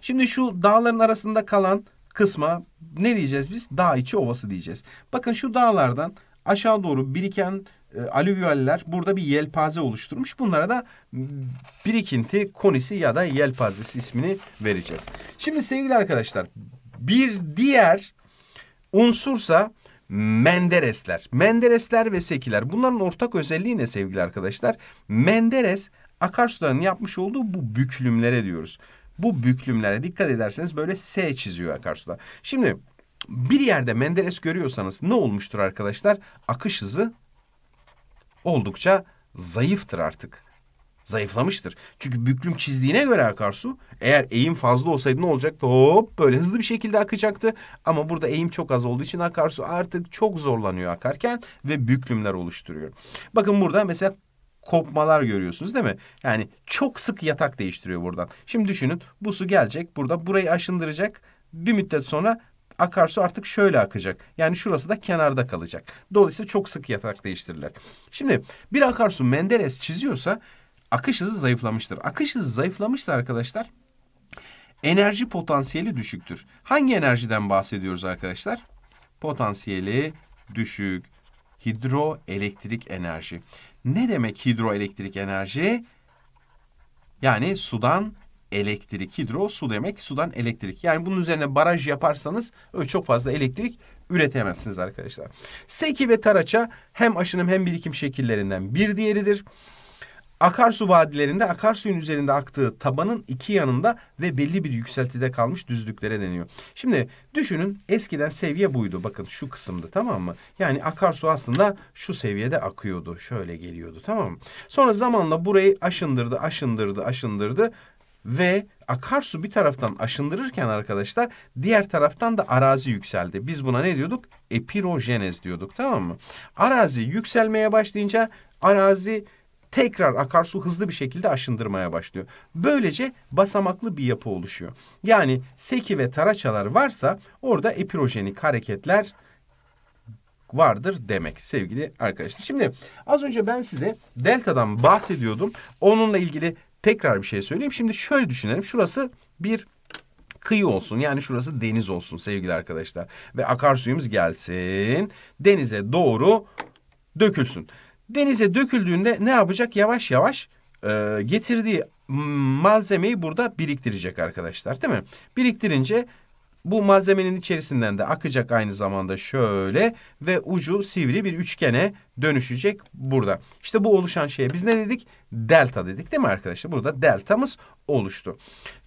Şimdi şu dağların arasında kalan kısma ne diyeceğiz biz? Dağ içi ovası diyeceğiz. Bakın şu dağlardan aşağı doğru biriken e, alüvyaller burada bir yelpaze oluşturmuş. Bunlara da birikinti konisi ya da yelpazesi ismini vereceğiz. Şimdi sevgili arkadaşlar bir diğer unsursa Menderesler. Menderesler ve sekiler. Bunların ortak özelliği ne sevgili arkadaşlar? Menderes akarsuların yapmış olduğu bu büklümlere diyoruz. Bu büklümlere dikkat ederseniz böyle S çiziyor akarsular. Şimdi bir yerde Menderes görüyorsanız ne olmuştur arkadaşlar? Akış hızı oldukça zayıftır artık zayıflamıştır. Çünkü büklüm çizdiğine göre akarsu eğer eğim fazla olsaydı ne olacaktı? Hop böyle hızlı bir şekilde akacaktı. Ama burada eğim çok az olduğu için akarsu artık çok zorlanıyor akarken ve büklümler oluşturuyor. Bakın burada mesela kopmalar görüyorsunuz değil mi? Yani çok sık yatak değiştiriyor buradan. Şimdi düşünün bu su gelecek burada burayı aşındıracak. Bir müddet sonra akarsu artık şöyle akacak. Yani şurası da kenarda kalacak. Dolayısıyla çok sık yatak değiştirirler. Şimdi bir akarsu Menderes çiziyorsa akış hızı zayıflamıştır. Akış hızı zayıflamışsa arkadaşlar enerji potansiyeli düşüktür. Hangi enerjiden bahsediyoruz arkadaşlar? Potansiyeli düşük hidroelektrik enerji. Ne demek hidroelektrik enerji? Yani sudan elektrik. Hidro su demek sudan elektrik. Yani bunun üzerine baraj yaparsanız çok fazla elektrik üretemezsiniz arkadaşlar. Seki ve taraça hem aşınım hem birikim şekillerinden bir diğeridir. Akarsu vadilerinde akarsuyun üzerinde aktığı tabanın iki yanında ve belli bir yükseltide kalmış düzlüklere deniyor. Şimdi düşünün eskiden seviye buydu. Bakın şu kısımda tamam mı? Yani akarsu aslında şu seviyede akıyordu. Şöyle geliyordu tamam mı? Sonra zamanla burayı aşındırdı, aşındırdı, aşındırdı ve akarsu bir taraftan aşındırırken arkadaşlar diğer taraftan da arazi yükseldi. Biz buna ne diyorduk? Epirojenez diyorduk tamam mı? Arazi yükselmeye başlayınca arazi tekrar akarsu hızlı bir şekilde aşındırmaya başlıyor. Böylece basamaklı bir yapı oluşuyor. Yani seki ve taraçalar varsa orada epirojenik hareketler vardır demek sevgili arkadaşlar. Şimdi az önce ben size delta'dan bahsediyordum. Onunla ilgili tekrar bir şey söyleyeyim. Şimdi şöyle düşünelim. Şurası bir kıyı olsun. Yani şurası deniz olsun sevgili arkadaşlar. Ve akarsuyumuz gelsin. Denize doğru dökülsün denize döküldüğünde ne yapacak? Yavaş yavaş e, getirdiği malzemeyi burada biriktirecek arkadaşlar değil mi? Biriktirince bu malzemenin içerisinden de akacak aynı zamanda şöyle ve ucu sivri bir üçgene dönüşecek burada. İşte bu oluşan şeye biz ne dedik? Delta dedik değil mi arkadaşlar? Burada deltamız oluştu.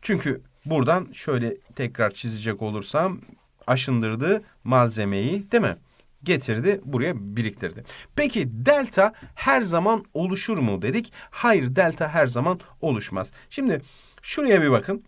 Çünkü buradan şöyle tekrar çizecek olursam aşındırdığı malzemeyi değil mi? getirdi buraya biriktirdi. Peki delta her zaman oluşur mu dedik? Hayır delta her zaman oluşmaz. Şimdi şuraya bir bakın.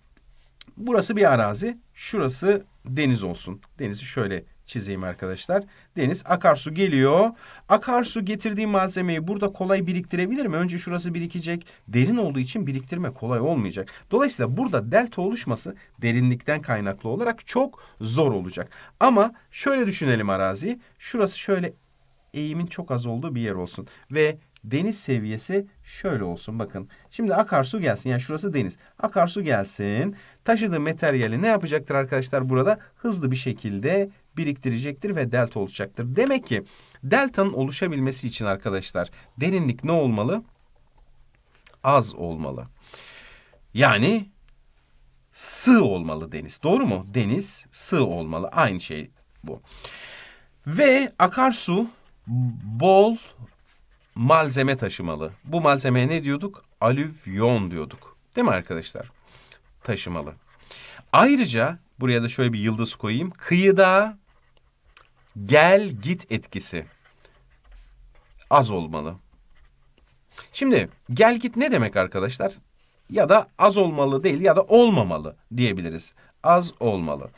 Burası bir arazi, şurası deniz olsun. Denizi şöyle çizeyim arkadaşlar deniz akarsu geliyor. Akarsu getirdiği malzemeyi burada kolay biriktirebilir mi? Önce şurası birikecek. Derin olduğu için biriktirme kolay olmayacak. Dolayısıyla burada delta oluşması derinlikten kaynaklı olarak çok zor olacak. Ama şöyle düşünelim araziyi. Şurası şöyle eğimin çok az olduğu bir yer olsun. Ve deniz seviyesi şöyle olsun bakın. Şimdi akarsu gelsin yani şurası deniz. Akarsu gelsin. Taşıdığı materyali ne yapacaktır arkadaşlar burada? Hızlı bir şekilde biriktirecektir ve delta oluşacaktır. Demek ki delta'nın oluşabilmesi için arkadaşlar derinlik ne olmalı? Az olmalı. Yani sığ olmalı deniz. Doğru mu? Deniz sığ olmalı. Aynı şey bu. Ve akarsu bol malzeme taşımalı. Bu malzemeye ne diyorduk? Alüvyon diyorduk. Değil mi arkadaşlar? Taşımalı. Ayrıca Buraya da şöyle bir yıldız koyayım. Kıyıda gel git etkisi az olmalı. Şimdi gel git ne demek arkadaşlar? Ya da az olmalı değil ya da olmamalı diyebiliriz. Az olmalı.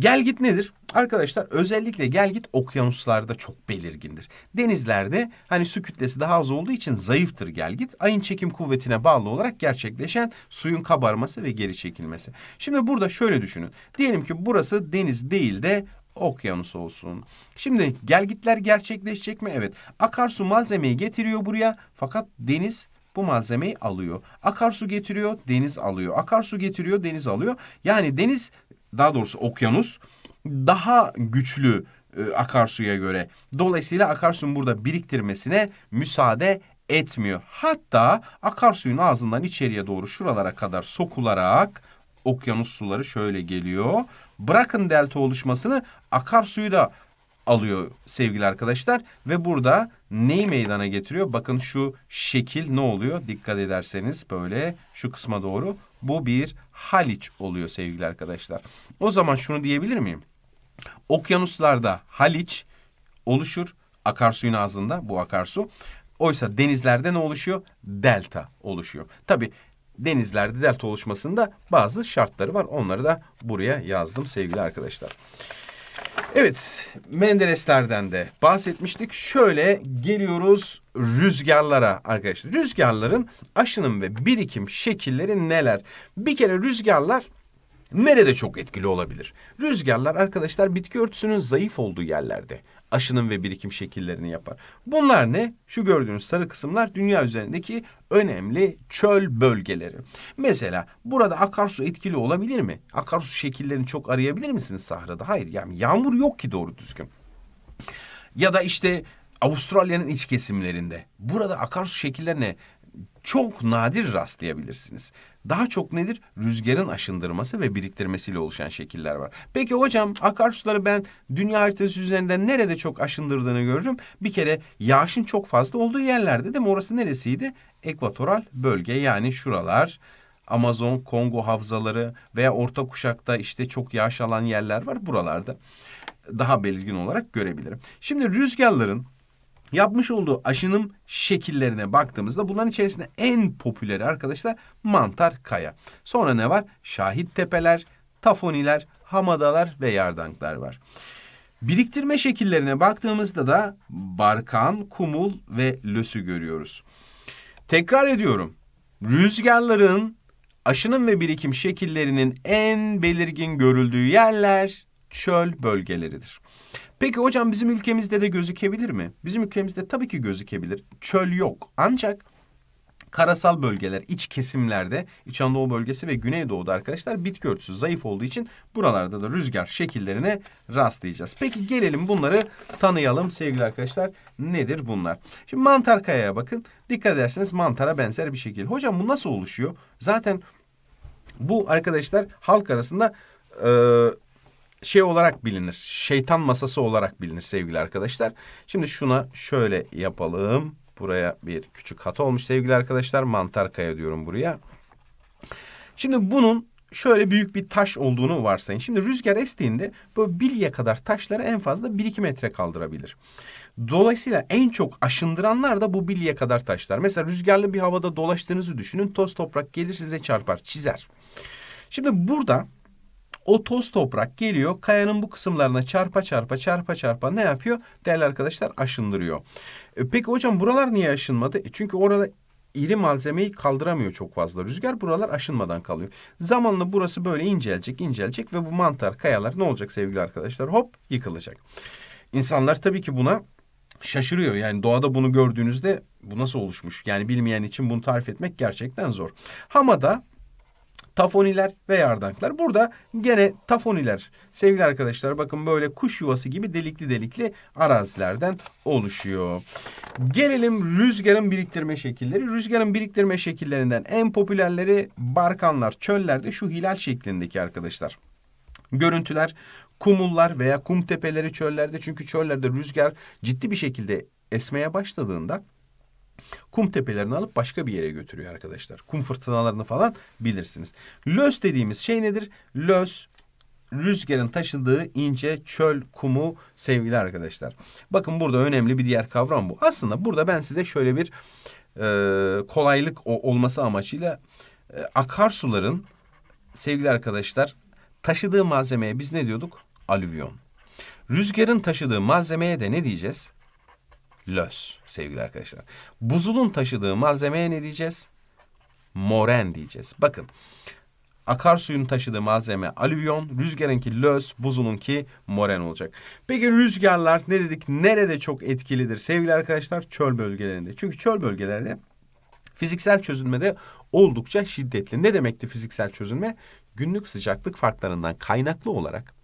Gel git nedir? Arkadaşlar özellikle gel git okyanuslarda çok belirgindir. Denizlerde hani su kütlesi daha az olduğu için zayıftır gel git. Ayın çekim kuvvetine bağlı olarak gerçekleşen suyun kabarması ve geri çekilmesi. Şimdi burada şöyle düşünün. Diyelim ki burası deniz değil de okyanus olsun. Şimdi gel gitler gerçekleşecek mi? Evet. Akarsu malzemeyi getiriyor buraya fakat deniz bu malzemeyi alıyor. Akarsu getiriyor, deniz alıyor. Akarsu getiriyor, deniz alıyor. Yani deniz daha doğrusu okyanus daha güçlü e, akarsuya göre. Dolayısıyla akarsuyun burada biriktirmesine müsaade etmiyor. Hatta akarsuyun ağzından içeriye doğru şuralara kadar sokularak okyanus suları şöyle geliyor. Bırakın delta oluşmasını akarsuyu da alıyor sevgili arkadaşlar ve burada neyi meydana getiriyor? Bakın şu şekil ne oluyor? Dikkat ederseniz böyle şu kısma doğru bu bir Haliç oluyor sevgili arkadaşlar. O zaman şunu diyebilir miyim? Okyanuslarda Haliç oluşur akarsuyun ağzında bu akarsu. Oysa denizlerde ne oluşuyor? Delta oluşuyor. Tabi denizlerde delta oluşmasında bazı şartları var. Onları da buraya yazdım sevgili arkadaşlar. Evet Mendereslerden de bahsetmiştik. Şöyle geliyoruz rüzgarlara arkadaşlar. Rüzgarların aşınım ve birikim şekilleri neler? Bir kere rüzgarlar nerede çok etkili olabilir? Rüzgarlar arkadaşlar bitki örtüsünün zayıf olduğu yerlerde aşınım ve birikim şekillerini yapar. Bunlar ne? Şu gördüğünüz sarı kısımlar dünya üzerindeki önemli çöl bölgeleri. Mesela burada akarsu etkili olabilir mi? Akarsu şekillerini çok arayabilir misiniz sahrada? Hayır yani yağmur yok ki doğru düzgün. Ya da işte Avustralya'nın iç kesimlerinde. Burada akarsu şekillerine çok nadir rastlayabilirsiniz. Daha çok nedir? Rüzgarın aşındırması ve biriktirmesiyle oluşan şekiller var. Peki hocam akarsuları ben dünya haritası üzerinden nerede çok aşındırdığını görürüm. Bir kere yağışın çok fazla olduğu yerlerde değil mi? Orası neresiydi? Ekvatoral bölge yani şuralar. Amazon, Kongo havzaları veya orta kuşakta işte çok yağış alan yerler var buralarda. Daha belirgin olarak görebilirim. Şimdi rüzgarların Yapmış olduğu aşının şekillerine baktığımızda bunların içerisinde en popüleri arkadaşlar mantar kaya. Sonra ne var? Şahit tepeler, tafoniler, hamadalar ve yardanklar var. Biriktirme şekillerine baktığımızda da barkan, kumul ve lösü görüyoruz. Tekrar ediyorum. Rüzgarların aşının ve birikim şekillerinin en belirgin görüldüğü yerler çöl bölgeleridir. Peki hocam bizim ülkemizde de gözükebilir mi? Bizim ülkemizde tabii ki gözükebilir. Çöl yok. Ancak karasal bölgeler, iç kesimlerde, İç Anadolu bölgesi ve Güneydoğu'da arkadaşlar bitki örtüsü zayıf olduğu için buralarda da rüzgar şekillerine rastlayacağız. Peki gelelim bunları tanıyalım sevgili arkadaşlar. Nedir bunlar? Şimdi mantar kayaya bakın. Dikkat ederseniz mantara benzer bir şekil. Hocam bu nasıl oluşuyor? Zaten bu arkadaşlar halk arasında e, şey olarak bilinir. Şeytan masası olarak bilinir sevgili arkadaşlar. Şimdi şuna şöyle yapalım. Buraya bir küçük hata olmuş sevgili arkadaşlar. Mantar kaya diyorum buraya. Şimdi bunun şöyle büyük bir taş olduğunu varsayın. Şimdi rüzgar estiğinde böyle bilye kadar taşları en fazla 1-2 metre kaldırabilir. Dolayısıyla en çok aşındıranlar da bu bilye kadar taşlar. Mesela rüzgarlı bir havada dolaştığınızı düşünün. Toz toprak gelir size çarpar, çizer. Şimdi burada o toz toprak geliyor kayanın bu kısımlarına çarpa çarpa çarpa çarpa ne yapıyor? Değerli arkadaşlar aşındırıyor. E, peki hocam buralar niye aşınmadı? E, çünkü orada iri malzemeyi kaldıramıyor çok fazla rüzgar. Buralar aşınmadan kalıyor. Zamanla burası böyle incelecek, incelecek ve bu mantar, kayalar ne olacak sevgili arkadaşlar? Hop yıkılacak. İnsanlar tabii ki buna şaşırıyor. Yani doğada bunu gördüğünüzde bu nasıl oluşmuş? Yani bilmeyen için bunu tarif etmek gerçekten zor. Hamada tafoniler ve yardanklar. Burada gene tafoniler sevgili arkadaşlar bakın böyle kuş yuvası gibi delikli delikli arazilerden oluşuyor. Gelelim rüzgarın biriktirme şekilleri. Rüzgarın biriktirme şekillerinden en popülerleri barkanlar, çöllerde şu hilal şeklindeki arkadaşlar. Görüntüler kumullar veya kum tepeleri çöllerde çünkü çöllerde rüzgar ciddi bir şekilde esmeye başladığında kum tepelerini alıp başka bir yere götürüyor arkadaşlar. Kum fırtınalarını falan bilirsiniz. Löz dediğimiz şey nedir? Löz rüzgarın taşıdığı ince çöl kumu sevgili arkadaşlar. Bakın burada önemli bir diğer kavram bu. Aslında burada ben size şöyle bir e, kolaylık olması amacıyla e, akarsuların sevgili arkadaşlar taşıdığı malzemeye biz ne diyorduk? Alüvyon. Rüzgarın taşıdığı malzemeye de ne diyeceğiz? lös sevgili arkadaşlar. Buzulun taşıdığı malzemeye ne diyeceğiz? Moren diyeceğiz. Bakın akarsuyun taşıdığı malzeme alüvyon, rüzgarınki löz, buzulunki moren olacak. Peki rüzgarlar ne dedik nerede çok etkilidir sevgili arkadaşlar? Çöl bölgelerinde. Çünkü çöl bölgelerde fiziksel çözünmede oldukça şiddetli. Ne demekti fiziksel çözünme? Günlük sıcaklık farklarından kaynaklı olarak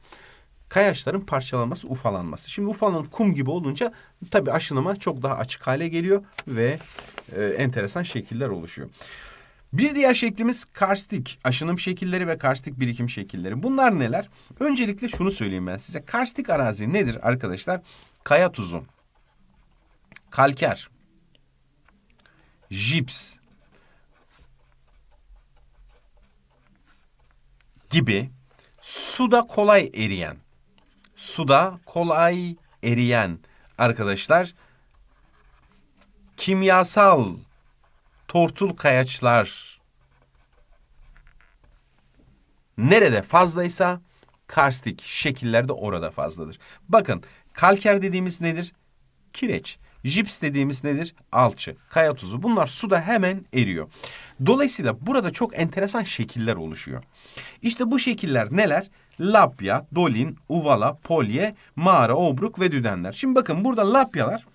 kayaçların parçalanması, ufalanması. Şimdi ufalanıp kum gibi olunca tabii aşınıma çok daha açık hale geliyor ve e, enteresan şekiller oluşuyor. Bir diğer şeklimiz karstik aşınım şekilleri ve karstik birikim şekilleri. Bunlar neler? Öncelikle şunu söyleyeyim ben size. Karstik arazi nedir arkadaşlar? Kaya tuzu, kalker, jips gibi suda kolay eriyen suda kolay eriyen arkadaşlar kimyasal tortul kayaçlar nerede fazlaysa karstik şekillerde orada fazladır. Bakın kalker dediğimiz nedir? Kireç. Jips dediğimiz nedir? Alçı, kaya tuzu. Bunlar suda hemen eriyor. Dolayısıyla burada çok enteresan şekiller oluşuyor. İşte bu şekiller neler? Lapya, Dolin, Uvala, Polye, Mağara, Obruk ve Düdenler. Şimdi bakın burada Lapyalar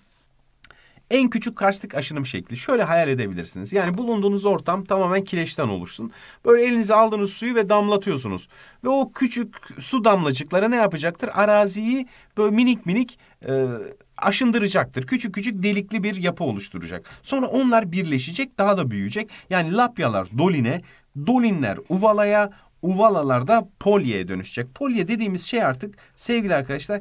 en küçük karstik aşınım şekli. Şöyle hayal edebilirsiniz. Yani bulunduğunuz ortam tamamen kireçten oluşsun. Böyle elinize aldığınız suyu ve damlatıyorsunuz. Ve o küçük su damlacıkları ne yapacaktır? Araziyi böyle minik minik e, aşındıracaktır. Küçük küçük delikli bir yapı oluşturacak. Sonra onlar birleşecek, daha da büyüyecek. Yani lapyalar doline, dolinler uvalaya, uvalalarda polye dönüşecek. Polye dediğimiz şey artık sevgili arkadaşlar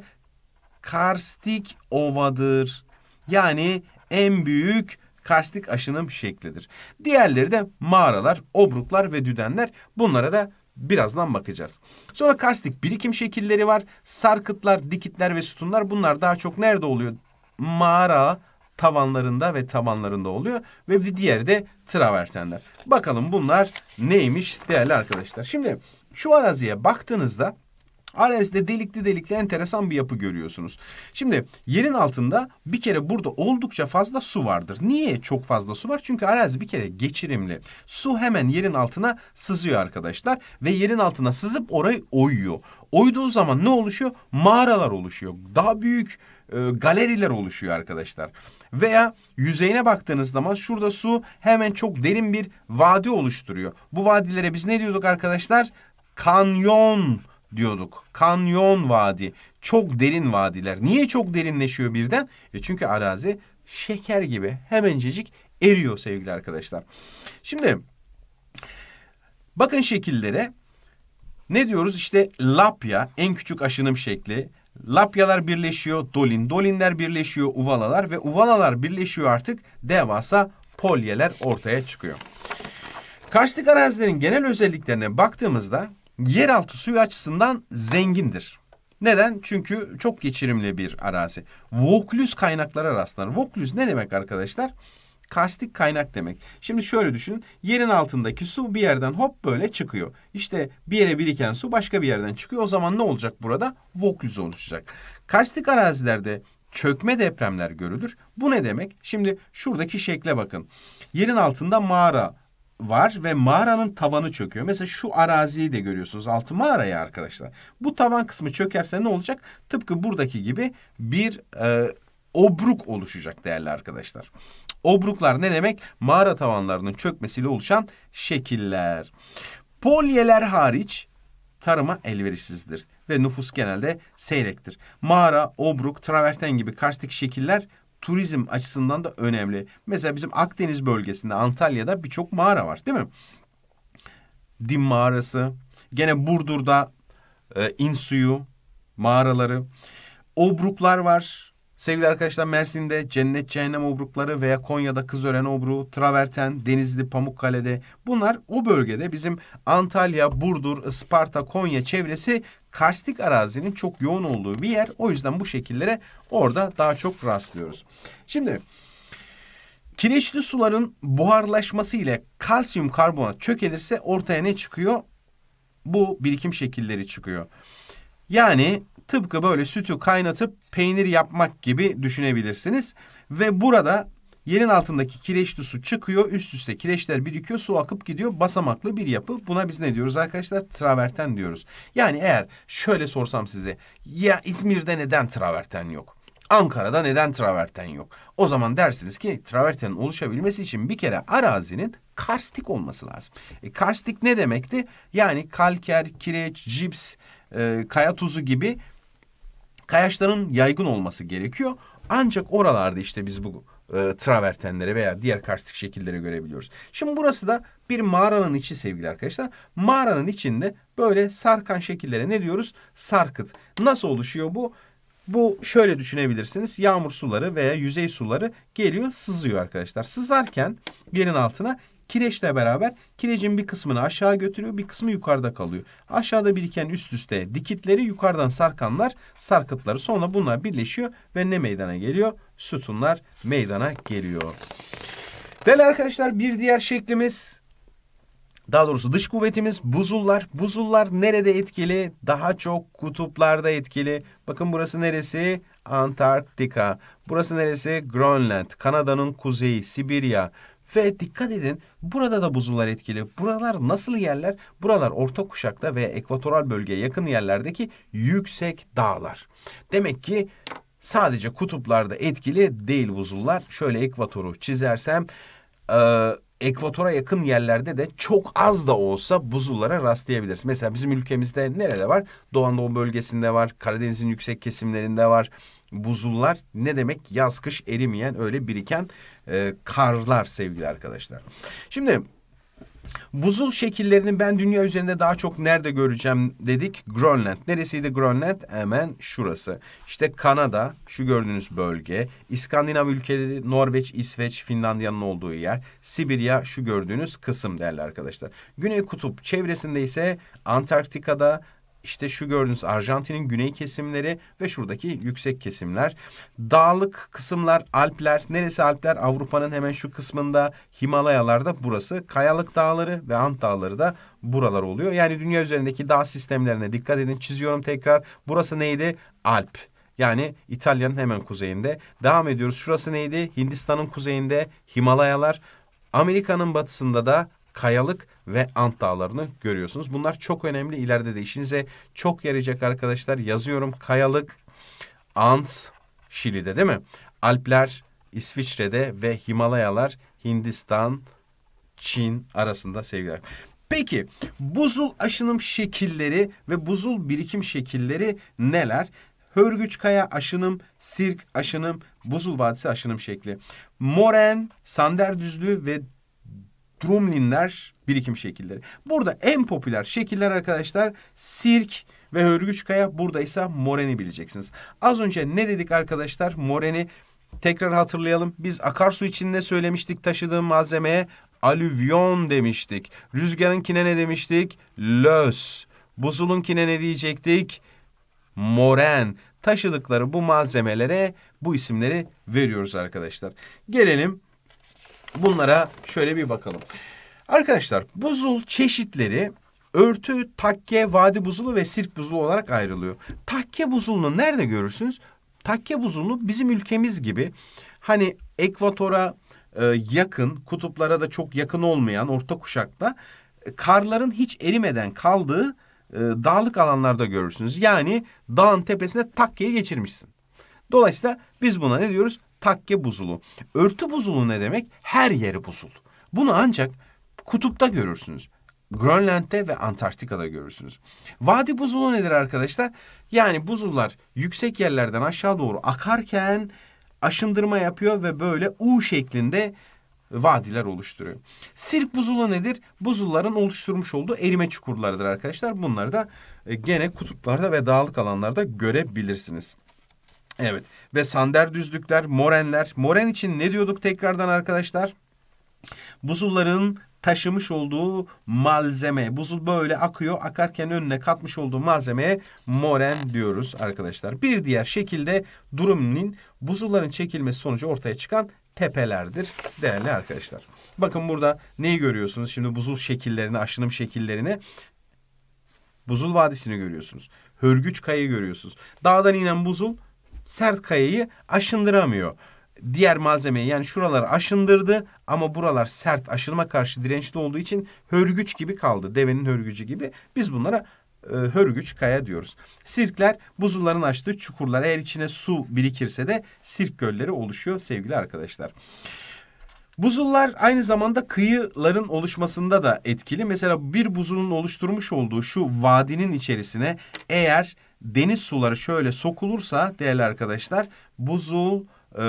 karstik ovadır. Yani en büyük karstik aşınım şeklidir. Diğerleri de mağaralar, obruklar ve düdenler. Bunlara da birazdan bakacağız. Sonra karstik birikim şekilleri var. Sarkıtlar, dikitler ve sütunlar bunlar daha çok nerede oluyor? Mağara, tavanlarında ve tabanlarında oluyor. Ve bir diğeri de traversenler. Bakalım bunlar neymiş değerli arkadaşlar. Şimdi şu araziye baktığınızda Arazide delikli delikli enteresan bir yapı görüyorsunuz. Şimdi yerin altında bir kere burada oldukça fazla su vardır. Niye çok fazla su var? Çünkü arazi bir kere geçirimli. Su hemen yerin altına sızıyor arkadaşlar ve yerin altına sızıp orayı oyuyor. Oyduğu zaman ne oluşuyor? Mağaralar oluşuyor. Daha büyük e, galeriler oluşuyor arkadaşlar. Veya yüzeyine baktığınız zaman şurada su hemen çok derin bir vadi oluşturuyor. Bu vadilere biz ne diyorduk arkadaşlar? Kanyon diyorduk. Kanyon vadi. Çok derin vadiler. Niye çok derinleşiyor birden? E çünkü arazi şeker gibi hemencecik eriyor sevgili arkadaşlar. Şimdi bakın şekillere. Ne diyoruz? İşte lapya en küçük aşınım şekli. Lapyalar birleşiyor, dolin, dolinler birleşiyor, uvalalar ve uvalalar birleşiyor artık devasa polyeler ortaya çıkıyor. Karstik arazilerin genel özelliklerine baktığımızda yeraltı suyu açısından zengindir. Neden? Çünkü çok geçirimli bir arazi. Voklüz kaynaklara rastlanır. Voklüz ne demek arkadaşlar? Arkadaşlar Karstik kaynak demek. Şimdi şöyle düşünün, Yerin altındaki su bir yerden hop böyle çıkıyor. İşte bir yere biriken su başka bir yerden çıkıyor. O zaman ne olacak burada? Vokluz oluşacak. Karstik arazilerde çökme depremler görülür. Bu ne demek? Şimdi şuradaki şekle bakın. Yerin altında mağara var ve mağaranın tavanı çöküyor. Mesela şu araziyi de görüyorsunuz. Altı mağaraya arkadaşlar. Bu tavan kısmı çökerse ne olacak? Tıpkı buradaki gibi bir e, obruk oluşacak değerli arkadaşlar. Obruklar ne demek? Mağara tavanlarının çökmesiyle oluşan şekiller. Polyeler hariç tarıma elverişsizdir ve nüfus genelde seyrektir. Mağara, obruk, traverten gibi karstik şekiller turizm açısından da önemli. Mesela bizim Akdeniz bölgesinde Antalya'da birçok mağara var değil mi? Dim mağarası, gene Burdur'da e, İnsuyu mağaraları, obruklar var. Sevgili arkadaşlar Mersin'de Cennet Cehennem obrukları veya Konya'da Kızören obruğu, Traverten, Denizli, Pamukkale'de bunlar o bölgede bizim Antalya, Burdur, Isparta, Konya çevresi karstik arazinin çok yoğun olduğu bir yer. O yüzden bu şekillere orada daha çok rastlıyoruz. Şimdi kireçli suların buharlaşması ile kalsiyum karbonat çökelirse ortaya ne çıkıyor? Bu birikim şekilleri çıkıyor. Yani Tıpkı böyle sütü kaynatıp peynir yapmak gibi düşünebilirsiniz. Ve burada yerin altındaki kireçli su çıkıyor. Üst üste kireçler birikiyor. Su akıp gidiyor. Basamaklı bir yapı. Buna biz ne diyoruz arkadaşlar? Traverten diyoruz. Yani eğer şöyle sorsam size. Ya İzmir'de neden traverten yok? Ankara'da neden traverten yok? O zaman dersiniz ki travertenin oluşabilmesi için bir kere arazinin karstik olması lazım. E, karstik ne demekti? Yani kalker, kireç, cips, e, kaya tuzu gibi kayaçların yaygın olması gerekiyor. Ancak oralarda işte biz bu e, travertenleri veya diğer karstik şekilleri görebiliyoruz. Şimdi burası da bir mağaranın içi sevgili arkadaşlar. Mağaranın içinde böyle sarkan şekillere ne diyoruz? Sarkıt. Nasıl oluşuyor bu? Bu şöyle düşünebilirsiniz. Yağmur suları veya yüzey suları geliyor sızıyor arkadaşlar. Sızarken yerin altına Kireçle beraber kirecin bir kısmını aşağı götürüyor, bir kısmı yukarıda kalıyor. Aşağıda biriken üst üste dikitleri, yukarıdan sarkanlar sarkıtları. Sonra bunlar birleşiyor ve ne meydana geliyor? Sütunlar meydana geliyor. Değerli arkadaşlar bir diğer şeklimiz daha doğrusu dış kuvvetimiz buzullar. Buzullar nerede etkili? Daha çok kutuplarda etkili. Bakın burası neresi? Antarktika. Burası neresi? Grönland. Kanada'nın kuzeyi, Sibirya. Ve dikkat edin burada da buzullar etkili. Buralar nasıl yerler? Buralar orta kuşakta ve ekvatoral bölgeye yakın yerlerdeki yüksek dağlar. Demek ki sadece kutuplarda etkili değil buzullar. Şöyle ekvatoru çizersem... Ee, ekvatora yakın yerlerde de çok az da olsa buzullara rastlayabiliriz. Mesela bizim ülkemizde nerede var? Doğu Anadolu bölgesinde var, Karadeniz'in yüksek kesimlerinde var buzullar ne demek? Yaz kış erimeyen öyle biriken e, karlar sevgili arkadaşlar. Şimdi Buzul şekillerinin ben dünya üzerinde daha çok nerede göreceğim dedik. Grönland. Neresiydi Grönland? Hemen şurası. İşte Kanada, şu gördüğünüz bölge. İskandinav ülkeleri, Norveç, İsveç, Finlandiya'nın olduğu yer. Sibirya, şu gördüğünüz kısım değerli arkadaşlar. Güney Kutup çevresinde ise Antarktika'da, işte şu gördüğünüz Arjantin'in güney kesimleri ve şuradaki yüksek kesimler. Dağlık kısımlar Alpler. Neresi Alpler? Avrupa'nın hemen şu kısmında Himalayalarda burası. Kayalık dağları ve Ant dağları da buralar oluyor. Yani dünya üzerindeki dağ sistemlerine dikkat edin. Çiziyorum tekrar. Burası neydi? Alp. Yani İtalya'nın hemen kuzeyinde. Devam ediyoruz. Şurası neydi? Hindistan'ın kuzeyinde Himalayalar. Amerika'nın batısında da Kayalık ve Ant Dağları'nı görüyorsunuz. Bunlar çok önemli. İleride de işinize çok yarayacak arkadaşlar. Yazıyorum Kayalık, Ant, Şili'de değil mi? Alpler, İsviçre'de ve Himalayalar, Hindistan, Çin arasında sevgiler. Peki buzul aşınım şekilleri ve buzul birikim şekilleri neler? Hörgüç kaya aşınım, sirk aşınım, buzul vadisi aşınım şekli. Moren, Sander düzlüğü ve drumlinler birikim şekilleri. Burada en popüler şekiller arkadaşlar sirk ve hörgüç kaya. Burada ise moreni bileceksiniz. Az önce ne dedik arkadaşlar? Moreni tekrar hatırlayalım. Biz akarsu içinde söylemiştik taşıdığım malzemeye? Alüvyon demiştik. Rüzgarınkine ne demiştik? Lös. Buzulunkine ne diyecektik? Moren. Taşıdıkları bu malzemelere bu isimleri veriyoruz arkadaşlar. Gelelim Bunlara şöyle bir bakalım. Arkadaşlar buzul çeşitleri örtü, takke, vadi buzulu ve sirk buzulu olarak ayrılıyor. Takke buzulunu nerede görürsünüz? Takke buzulunu bizim ülkemiz gibi hani ekvatora e, yakın, kutuplara da çok yakın olmayan orta kuşakta e, karların hiç erimeden kaldığı e, dağlık alanlarda görürsünüz. Yani dağın tepesine takkiye geçirmişsin. Dolayısıyla biz buna ne diyoruz? takke buzulu. Örtü buzulu ne demek? Her yeri buzul. Bunu ancak kutupta görürsünüz. Grönland'de ve Antarktika'da görürsünüz. Vadi buzulu nedir arkadaşlar? Yani buzullar yüksek yerlerden aşağı doğru akarken aşındırma yapıyor ve böyle U şeklinde vadiler oluşturuyor. Sirk buzulu nedir? Buzulların oluşturmuş olduğu erime çukurlarıdır arkadaşlar. Bunları da e, gene kutuplarda ve dağlık alanlarda görebilirsiniz. Evet ve Sander Düzlükler, Morenler. Moren için ne diyorduk tekrardan arkadaşlar? Buzulların taşımış olduğu malzeme. Buzul böyle akıyor. Akarken önüne katmış olduğu malzemeye moren diyoruz arkadaşlar. Bir diğer şekilde durumun buzulların çekilmesi sonucu ortaya çıkan tepelerdir değerli arkadaşlar. Bakın burada neyi görüyorsunuz? Şimdi buzul şekillerini, aşınım şekillerini buzul vadisini görüyorsunuz. Hörgüç kayayı görüyorsunuz. Dağdan inen buzul sert kayayı aşındıramıyor. Diğer malzemeyi yani şuraları aşındırdı ama buralar sert aşınma karşı dirençli olduğu için hörgüç gibi kaldı. Devenin hörgücü gibi. Biz bunlara e, hörgüç kaya diyoruz. Sirkler buzulların açtığı çukurlar. Eğer içine su birikirse de sirk gölleri oluşuyor sevgili arkadaşlar. Buzullar aynı zamanda kıyıların oluşmasında da etkili. Mesela bir buzulun oluşturmuş olduğu şu vadinin içerisine eğer deniz suları şöyle sokulursa değerli arkadaşlar buzul e,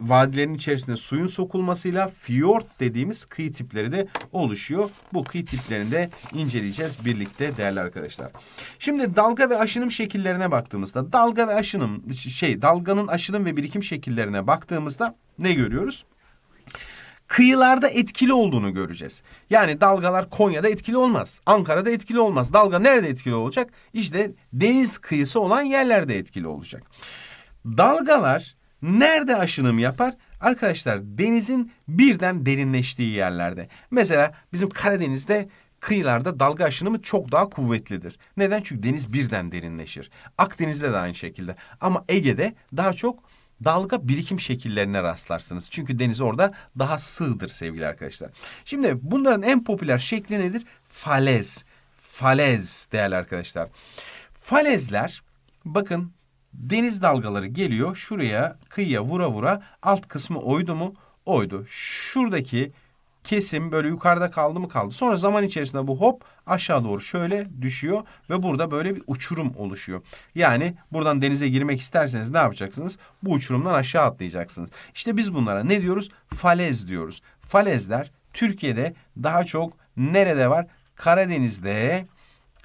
vadilerin içerisinde suyun sokulmasıyla fiyort dediğimiz kıyı tipleri de oluşuyor. Bu kıyı tiplerini de inceleyeceğiz birlikte değerli arkadaşlar. Şimdi dalga ve aşınım şekillerine baktığımızda dalga ve aşınım şey dalganın aşınım ve birikim şekillerine baktığımızda ne görüyoruz? kıyılarda etkili olduğunu göreceğiz. Yani dalgalar Konya'da etkili olmaz. Ankara'da etkili olmaz. Dalga nerede etkili olacak? İşte deniz kıyısı olan yerlerde etkili olacak. Dalgalar nerede aşınım yapar? Arkadaşlar denizin birden derinleştiği yerlerde. Mesela bizim Karadeniz'de kıyılarda dalga aşınımı çok daha kuvvetlidir. Neden? Çünkü deniz birden derinleşir. Akdeniz'de de aynı şekilde. Ama Ege'de daha çok dalga birikim şekillerine rastlarsınız. Çünkü deniz orada daha sığdır sevgili arkadaşlar. Şimdi bunların en popüler şekli nedir? Falez. Falez değerli arkadaşlar. Falezler bakın deniz dalgaları geliyor şuraya kıyıya vura vura alt kısmı oydu mu? Oydu. Şuradaki kesim böyle yukarıda kaldı mı kaldı. Sonra zaman içerisinde bu hop aşağı doğru şöyle düşüyor ve burada böyle bir uçurum oluşuyor. Yani buradan denize girmek isterseniz ne yapacaksınız? Bu uçurumdan aşağı atlayacaksınız. İşte biz bunlara ne diyoruz? Falez diyoruz. Falezler Türkiye'de daha çok nerede var? Karadeniz'de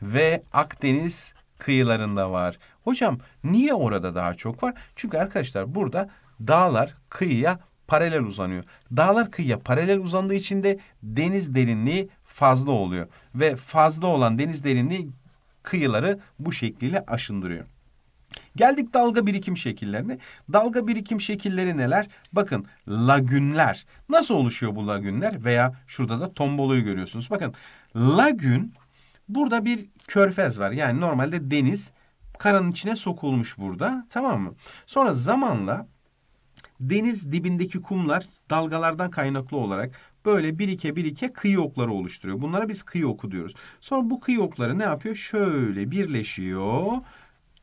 ve Akdeniz kıyılarında var. Hocam niye orada daha çok var? Çünkü arkadaşlar burada dağlar kıyıya paralel uzanıyor. Dağlar kıyıya paralel uzandığı için de deniz derinliği fazla oluyor. Ve fazla olan deniz derinliği kıyıları bu şekliyle aşındırıyor. Geldik dalga birikim şekillerine. Dalga birikim şekilleri neler? Bakın lagünler. Nasıl oluşuyor bu lagünler? Veya şurada da tomboluyu görüyorsunuz. Bakın lagün burada bir körfez var. Yani normalde deniz karanın içine sokulmuş burada. Tamam mı? Sonra zamanla deniz dibindeki kumlar dalgalardan kaynaklı olarak böyle birike birike kıyı okları oluşturuyor. Bunlara biz kıyı oku diyoruz. Sonra bu kıyı okları ne yapıyor? Şöyle birleşiyor.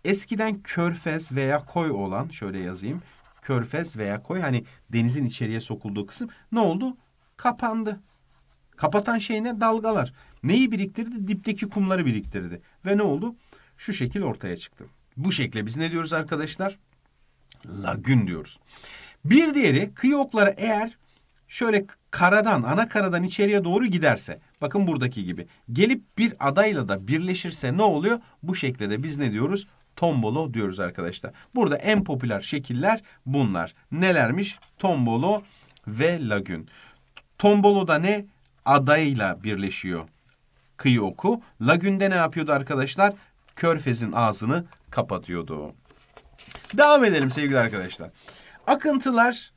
Eskiden körfez veya koy olan şöyle yazayım. Körfez veya koy hani denizin içeriye sokulduğu kısım ne oldu? Kapandı. Kapatan şey ne? Dalgalar. Neyi biriktirdi? Dipteki kumları biriktirdi. Ve ne oldu? Şu şekil ortaya çıktı. Bu şekle biz ne diyoruz arkadaşlar? Lagün diyoruz. Bir diğeri kıyı okları eğer şöyle karadan, ana karadan içeriye doğru giderse, bakın buradaki gibi, gelip bir adayla da birleşirse ne oluyor? Bu şekilde de biz ne diyoruz? Tombolo diyoruz arkadaşlar. Burada en popüler şekiller bunlar. Nelermiş? Tombolo ve lagün. Tombolo da ne? Adayla birleşiyor kıyı oku. Lagünde ne yapıyordu arkadaşlar? Körfez'in ağzını kapatıyordu. Devam edelim sevgili arkadaşlar. Akıntılar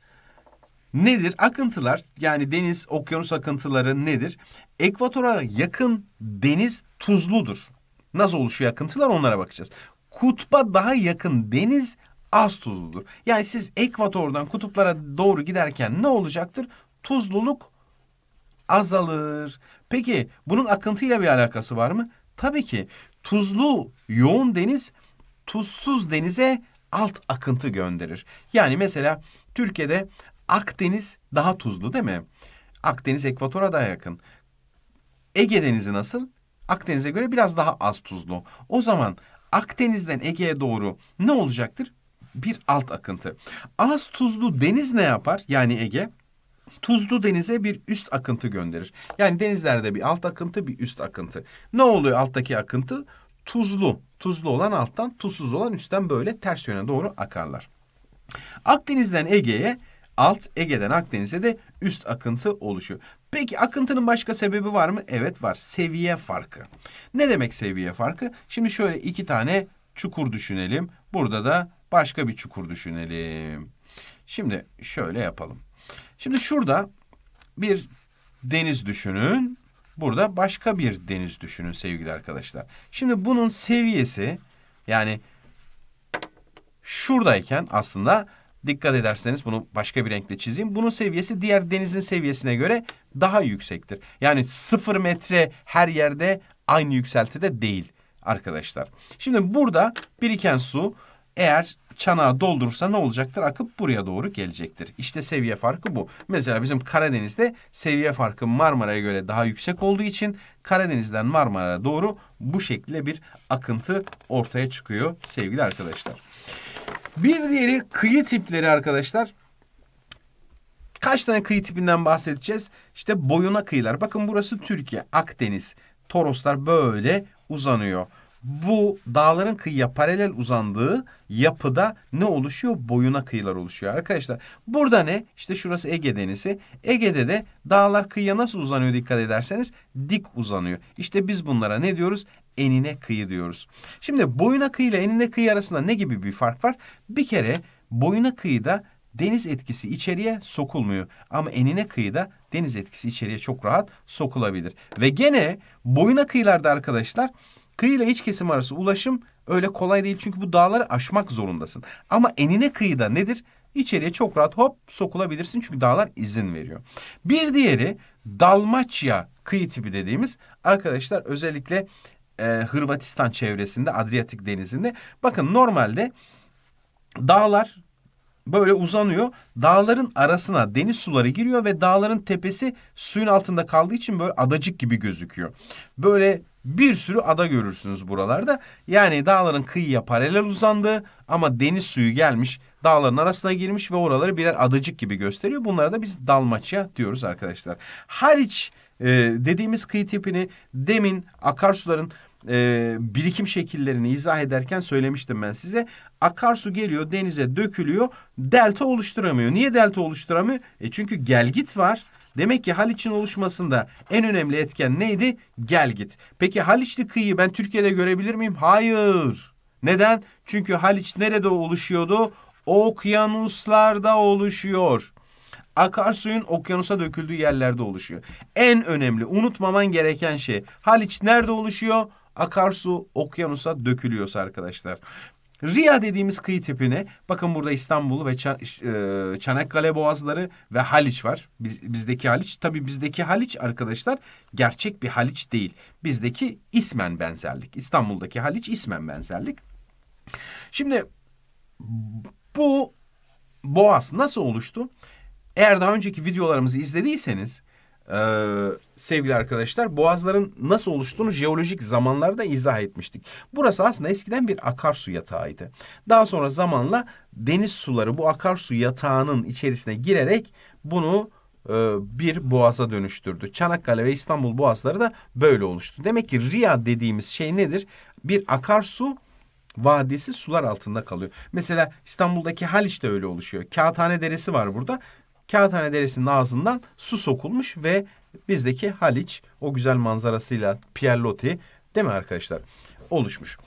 nedir? Akıntılar yani deniz, okyanus akıntıları nedir? Ekvatora yakın deniz tuzludur. Nasıl oluşuyor akıntılar onlara bakacağız. Kutba daha yakın deniz az tuzludur. Yani siz ekvatordan kutuplara doğru giderken ne olacaktır? Tuzluluk azalır. Peki bunun akıntıyla bir alakası var mı? Tabii ki tuzlu yoğun deniz tuzsuz denize alt akıntı gönderir. Yani mesela Türkiye'de Akdeniz daha tuzlu değil mi? Akdeniz ekvatora daha yakın. Ege Denizi nasıl? Akdeniz'e göre biraz daha az tuzlu. O zaman Akdeniz'den Ege'ye doğru ne olacaktır? Bir alt akıntı. Az tuzlu deniz ne yapar? Yani Ege tuzlu denize bir üst akıntı gönderir. Yani denizlerde bir alt akıntı bir üst akıntı. Ne oluyor alttaki akıntı? tuzlu. Tuzlu olan alttan, tuzsuz olan üstten böyle ters yöne doğru akarlar. Akdeniz'den Ege'ye, alt Ege'den Akdeniz'e de üst akıntı oluşuyor. Peki akıntının başka sebebi var mı? Evet var. Seviye farkı. Ne demek seviye farkı? Şimdi şöyle iki tane çukur düşünelim. Burada da başka bir çukur düşünelim. Şimdi şöyle yapalım. Şimdi şurada bir deniz düşünün. Burada başka bir deniz düşünün sevgili arkadaşlar. Şimdi bunun seviyesi yani şuradayken aslında dikkat ederseniz bunu başka bir renkle çizeyim. Bunun seviyesi diğer denizin seviyesine göre daha yüksektir. Yani sıfır metre her yerde aynı yükseltide değil arkadaşlar. Şimdi burada biriken su eğer çanağı doldurursa ne olacaktır? Akıp buraya doğru gelecektir. İşte seviye farkı bu. Mesela bizim Karadeniz'de seviye farkı Marmara'ya göre daha yüksek olduğu için Karadeniz'den Marmara'ya doğru bu şekilde bir akıntı ortaya çıkıyor sevgili arkadaşlar. Bir diğeri kıyı tipleri arkadaşlar. Kaç tane kıyı tipinden bahsedeceğiz? İşte boyuna kıyılar. Bakın burası Türkiye, Akdeniz. Toroslar böyle uzanıyor bu dağların kıyıya paralel uzandığı yapıda ne oluşuyor? Boyuna kıyılar oluşuyor arkadaşlar. Burada ne? İşte şurası Ege Denizi. Ege'de de dağlar kıyıya nasıl uzanıyor dikkat ederseniz dik uzanıyor. İşte biz bunlara ne diyoruz? Enine kıyı diyoruz. Şimdi boyuna kıyı ile enine kıyı arasında ne gibi bir fark var? Bir kere boyuna kıyıda deniz etkisi içeriye sokulmuyor. Ama enine kıyıda deniz etkisi içeriye çok rahat sokulabilir. Ve gene boyuna kıyılarda arkadaşlar Kıyı ile iç kesim arası ulaşım öyle kolay değil çünkü bu dağları aşmak zorundasın. Ama enine kıyıda nedir? İçeriye çok rahat hop sokulabilirsin çünkü dağlar izin veriyor. Bir diğeri Dalmaçya kıyı tipi dediğimiz arkadaşlar özellikle e, Hırvatistan çevresinde Adriyatik denizinde. Bakın normalde dağlar böyle uzanıyor. Dağların arasına deniz suları giriyor ve dağların tepesi suyun altında kaldığı için böyle adacık gibi gözüküyor. Böyle bir sürü ada görürsünüz buralarda. Yani dağların kıyıya paralel uzandığı ama deniz suyu gelmiş dağların arasına girmiş ve oraları birer adacık gibi gösteriyor. Bunlara da biz dalmaçya diyoruz arkadaşlar. Haliç e, dediğimiz kıyı tipini demin akarsuların e, birikim şekillerini izah ederken söylemiştim ben size. Akarsu geliyor denize dökülüyor delta oluşturamıyor. Niye delta oluşturamıyor? E çünkü gelgit var. Demek ki Haliç'in oluşmasında en önemli etken neydi? Gel git. Peki Haliçli kıyıyı ben Türkiye'de görebilir miyim? Hayır. Neden? Çünkü Haliç nerede oluşuyordu? Okyanuslarda oluşuyor. Akarsuyun okyanusa döküldüğü yerlerde oluşuyor. En önemli unutmaman gereken şey Haliç nerede oluşuyor? Akarsu okyanusa dökülüyorsa arkadaşlar. Riya dediğimiz kıyı tipine bakın burada İstanbul ve e, Çanakkale Boğazları ve Haliç var. Biz, bizdeki Haliç tabii bizdeki Haliç arkadaşlar gerçek bir Haliç değil. Bizdeki ismen benzerlik. İstanbul'daki Haliç ismen benzerlik. Şimdi bu boğaz nasıl oluştu? Eğer daha önceki videolarımızı izlediyseniz ee, sevgili arkadaşlar boğazların nasıl oluştuğunu jeolojik zamanlarda izah etmiştik. Burası aslında eskiden bir akarsu yatağıydı. Daha sonra zamanla deniz suları bu akarsu yatağının içerisine girerek bunu e, bir boğaza dönüştürdü. Çanakkale ve İstanbul boğazları da böyle oluştu. Demek ki ria dediğimiz şey nedir? Bir akarsu vadisi sular altında kalıyor. Mesela İstanbul'daki Haliç de öyle oluşuyor. Kağıthane Deresi var burada. Kağıthane Deresi'nin ağzından su sokulmuş ve bizdeki Haliç o güzel manzarasıyla Pierlotti değil mi arkadaşlar? Oluşmuş.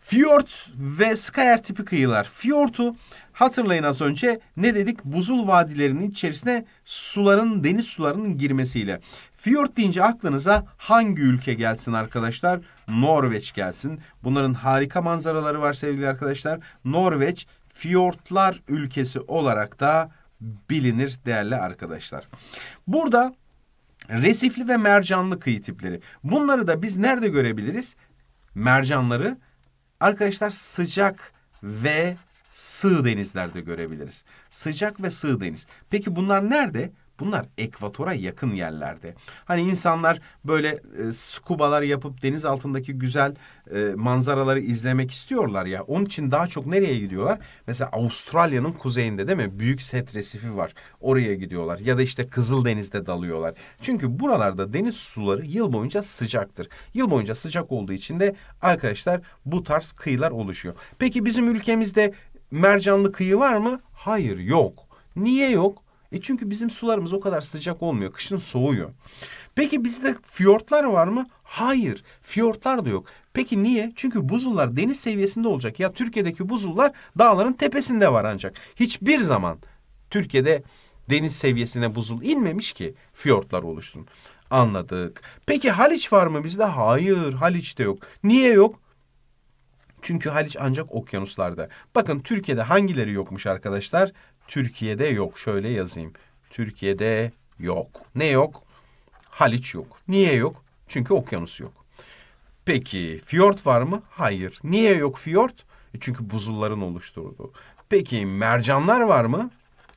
Fiyort ve Skyer tipi kıyılar. Fiyortu hatırlayın az önce ne dedik? Buzul vadilerinin içerisine suların, deniz sularının girmesiyle. Fiyort deyince aklınıza hangi ülke gelsin arkadaşlar? Norveç gelsin. Bunların harika manzaraları var sevgili arkadaşlar. Norveç fiyortlar ülkesi olarak da bilinir değerli arkadaşlar. Burada resifli ve mercanlı kıyı tipleri. Bunları da biz nerede görebiliriz? Mercanları arkadaşlar sıcak ve sığ denizlerde görebiliriz. Sıcak ve sığ deniz. Peki bunlar nerede? Bunlar ekvatora yakın yerlerde. Hani insanlar böyle e, skubalar yapıp deniz altındaki güzel e, manzaraları izlemek istiyorlar ya. Onun için daha çok nereye gidiyorlar? Mesela Avustralya'nın kuzeyinde değil mi? Büyük set resifi var. Oraya gidiyorlar. Ya da işte Kızıldeniz'de dalıyorlar. Çünkü buralarda deniz suları yıl boyunca sıcaktır. Yıl boyunca sıcak olduğu için de arkadaşlar bu tarz kıyılar oluşuyor. Peki bizim ülkemizde mercanlı kıyı var mı? Hayır yok. Niye yok? E çünkü bizim sularımız o kadar sıcak olmuyor. Kışın soğuyor. Peki bizde fiyortlar var mı? Hayır. Fiyortlar da yok. Peki niye? Çünkü buzullar deniz seviyesinde olacak. Ya Türkiye'deki buzullar dağların tepesinde var ancak. Hiçbir zaman Türkiye'de deniz seviyesine buzul inmemiş ki fiyortlar oluşsun. Anladık. Peki Haliç var mı bizde? Hayır, Haliç'te yok. Niye yok? Çünkü Haliç ancak okyanuslarda. Bakın Türkiye'de hangileri yokmuş arkadaşlar? Türkiye'de yok. Şöyle yazayım. Türkiye'de yok. Ne yok? Haliç yok. Niye yok? Çünkü okyanus yok. Peki fiyort var mı? Hayır. Niye yok fiyort? E çünkü buzulların oluşturduğu. Peki mercanlar var mı?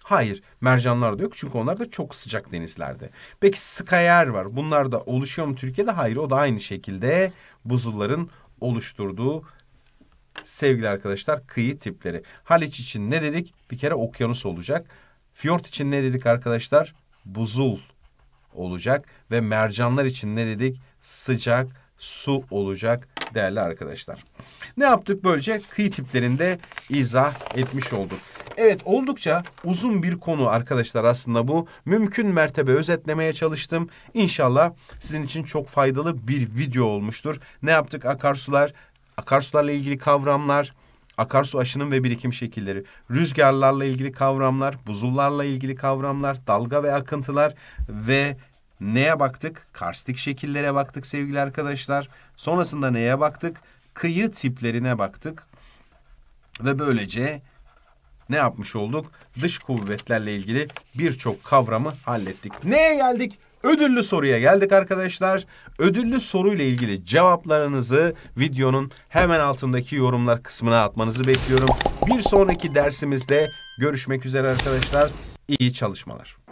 Hayır. Mercanlar da yok çünkü onlar da çok sıcak denizlerde. Peki skayer var. Bunlar da oluşuyor mu Türkiye'de? Hayır. O da aynı şekilde buzulların oluşturduğu sevgili arkadaşlar kıyı tipleri. Haliç için ne dedik? Bir kere okyanus olacak. Fiyort için ne dedik arkadaşlar? Buzul olacak ve mercanlar için ne dedik? Sıcak su olacak değerli arkadaşlar. Ne yaptık böylece? Kıyı tiplerinde izah etmiş olduk. Evet oldukça uzun bir konu arkadaşlar aslında bu. Mümkün mertebe özetlemeye çalıştım. İnşallah sizin için çok faydalı bir video olmuştur. Ne yaptık? Akarsular akarsularla ilgili kavramlar, akarsu aşının ve birikim şekilleri, rüzgarlarla ilgili kavramlar, buzullarla ilgili kavramlar, dalga ve akıntılar ve neye baktık? Karstik şekillere baktık sevgili arkadaşlar. Sonrasında neye baktık? Kıyı tiplerine baktık. Ve böylece ne yapmış olduk? Dış kuvvetlerle ilgili birçok kavramı hallettik. Neye geldik? Ödüllü soruya geldik arkadaşlar. Ödüllü soruyla ilgili cevaplarınızı videonun hemen altındaki yorumlar kısmına atmanızı bekliyorum. Bir sonraki dersimizde görüşmek üzere arkadaşlar. İyi çalışmalar.